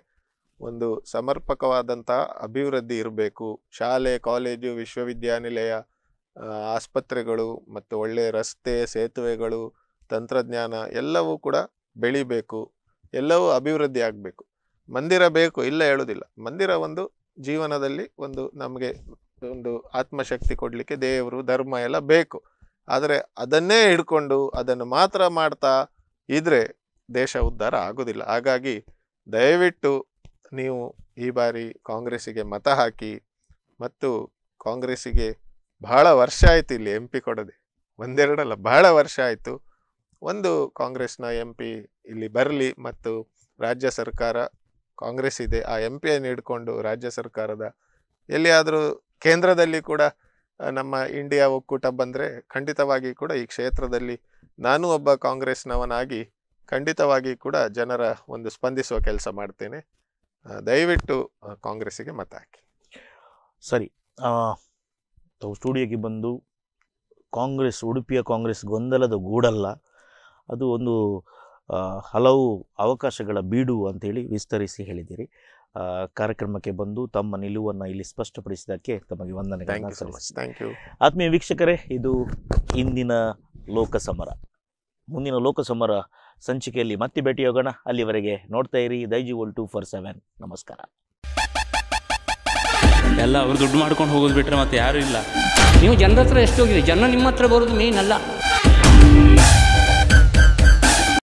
ಒಂದು ಸಮರ್ಪಕವಾದಂತಹ ಅಭಿವೃದ್ಧಿ ಇರಬೇಕು ಶಾಲೆ ಕಾಲೇಜು ವಿಶ್ವವಿದ್ಯಾನಿಲಯ ಆಸ್ಪತ್ರೆಗಳು ಮತ್ತು ಒಳ್ಳೆಯ ರಸ್ತೆ ಸೇತುವೆಗಳು ತಂತ್ರಜ್ಞಾನ ಎಲ್ಲವೂ ಕೂಡ ಬೆಳಿಬೇಕು ಎಲ್ಲವೂ ಅಭಿವೃದ್ಧಿ ಆಗಬೇಕು ಮಂದಿರ ಬೇಕು ಇಲ್ಲ ಹೇಳೋದಿಲ್ಲ ಮಂದಿರ ಒಂದು ಜೀವನದಲ್ಲಿ ಒಂದು ನಮಗೆ ಒಂದು ಆತ್ಮಶಕ್ತಿ ಕೊಡಲಿಕ್ಕೆ ದೇವರು ಧರ್ಮ ಎಲ್ಲ ಬೇಕು ಆದರೆ ಅದನ್ನೇ ಹಿಡ್ಕೊಂಡು ಅದನ್ನು ಮಾತ್ರ ಮಾಡ್ತಾ ಇದ್ರೆ ದೇಶ ಉದ್ಧಾರ ಆಗೋದಿಲ್ಲ ಹಾಗಾಗಿ ದಯವಿಟ್ಟು ನೀವು ಈ ಬಾರಿ ಕಾಂಗ್ರೆಸ್ಸಿಗೆ ಮತ ಹಾಕಿ ಮತ್ತು ಕಾಂಗ್ರೆಸ್ಸಿಗೆ ಬಹಳ ವರ್ಷ ಆಯಿತು ಇಲ್ಲಿ ಎಂ ಪಿ ಕೊಡದೆ ಒಂದೆರಡಲ್ಲ ಬಹಳ ವರ್ಷ ಆಯಿತು ಒಂದು ಕಾಂಗ್ರೆಸ್ನ ಎಂ ಪಿ ಇಲ್ಲಿ ಬರಲಿ ಮತ್ತು ರಾಜ್ಯ ಸರ್ಕಾರ ಕಾಂಗ್ರೆಸ್ ಇದೆ ಆ ಎಂ ಪಿ ಹಿಡ್ಕೊಂಡು ರಾಜ್ಯ ಸರ್ಕಾರದ ಎಲ್ಲಿಯಾದರೂ ಕೇಂದ್ರದಲ್ಲಿ ಕೂಡ ನಮ್ಮ ಇಂಡಿಯಾ ಒಕ್ಕೂಟ ಬಂದರೆ ಖಂಡಿತವಾಗಿ ಕೂಡ ಈ ಕ್ಷೇತ್ರದಲ್ಲಿ ನಾನು ಒಬ್ಬ ಕಾಂಗ್ರೆಸ್ನವನಾಗಿ ಖಂಡಿತವಾಗಿ ಕೂಡ ಜನರ ಒಂದು ಸ್ಪಂದಿಸುವ ಕೆಲಸ ಮಾಡ್ತೇನೆ ದಯವಿಟ್ಟು ಕಾಂಗ್ರೆಸ್ಸಿಗೆ ಮತ ಹಾಕಿ ಸರಿ ತಾವು ಸ್ಟುಡಿಯೋಗೆ ಬಂದು ಕಾಂಗ್ರೆಸ್ ಉಡುಪಿಯ ಕಾಂಗ್ರೆಸ್ ಗೊಂದಲದ ಗೂಡಲ್ಲ ಅದು ಒಂದು ಹಲವು ಅವಕಾಶಗಳ ಬೀಡು ಅಂತೇಳಿ ವಿಸ್ತರಿಸಿ ಹೇಳಿದ್ದೀರಿ ಕಾರ್ಯಕ್ರಮಕ್ಕೆ ಬಂದು ತಮ್ಮ ನಿಲುವನ್ನು ಇಲ್ಲಿ ಸ್ಪಷ್ಟಪಡಿಸಿದ್ದಕ್ಕೆ ತಮಗೆ ವಂದನೆ ಥ್ಯಾಂಕ್ ಯು ಆತ್ಮೀಯ ವೀಕ್ಷಕರೇ ಇದು ಇಂದಿನ ಸಮರ ಮುಂದಿನ ಲೋಕಸಮರ ಸಂಚಿಕೆಯಲ್ಲಿ ಮತ್ತೆ ಭೇಟಿ ಹೋಗೋಣ ಅಲ್ಲಿವರೆಗೆ ನೋಡ್ತಾ ಇರಿ Daiji world two four seven ನಮಸ್ಕಾರ ಎಲ್ಲ ಅವ್ರು ದುಡ್ಡು ಮಾಡ್ಕೊಂಡು ಹೋಗೋದು ಬಿಟ್ಟರೆ ಮತ್ತೆ ಯಾರೂ ಇಲ್ಲ ನೀವು ಜನರ ಹತ್ರ ಎಷ್ಟು ಹೋಗಿದೆ ಜನ ನಿಮ್ಮ ಹತ್ರ ಬರೋದು ಮೇನ್ ಅಲ್ಲ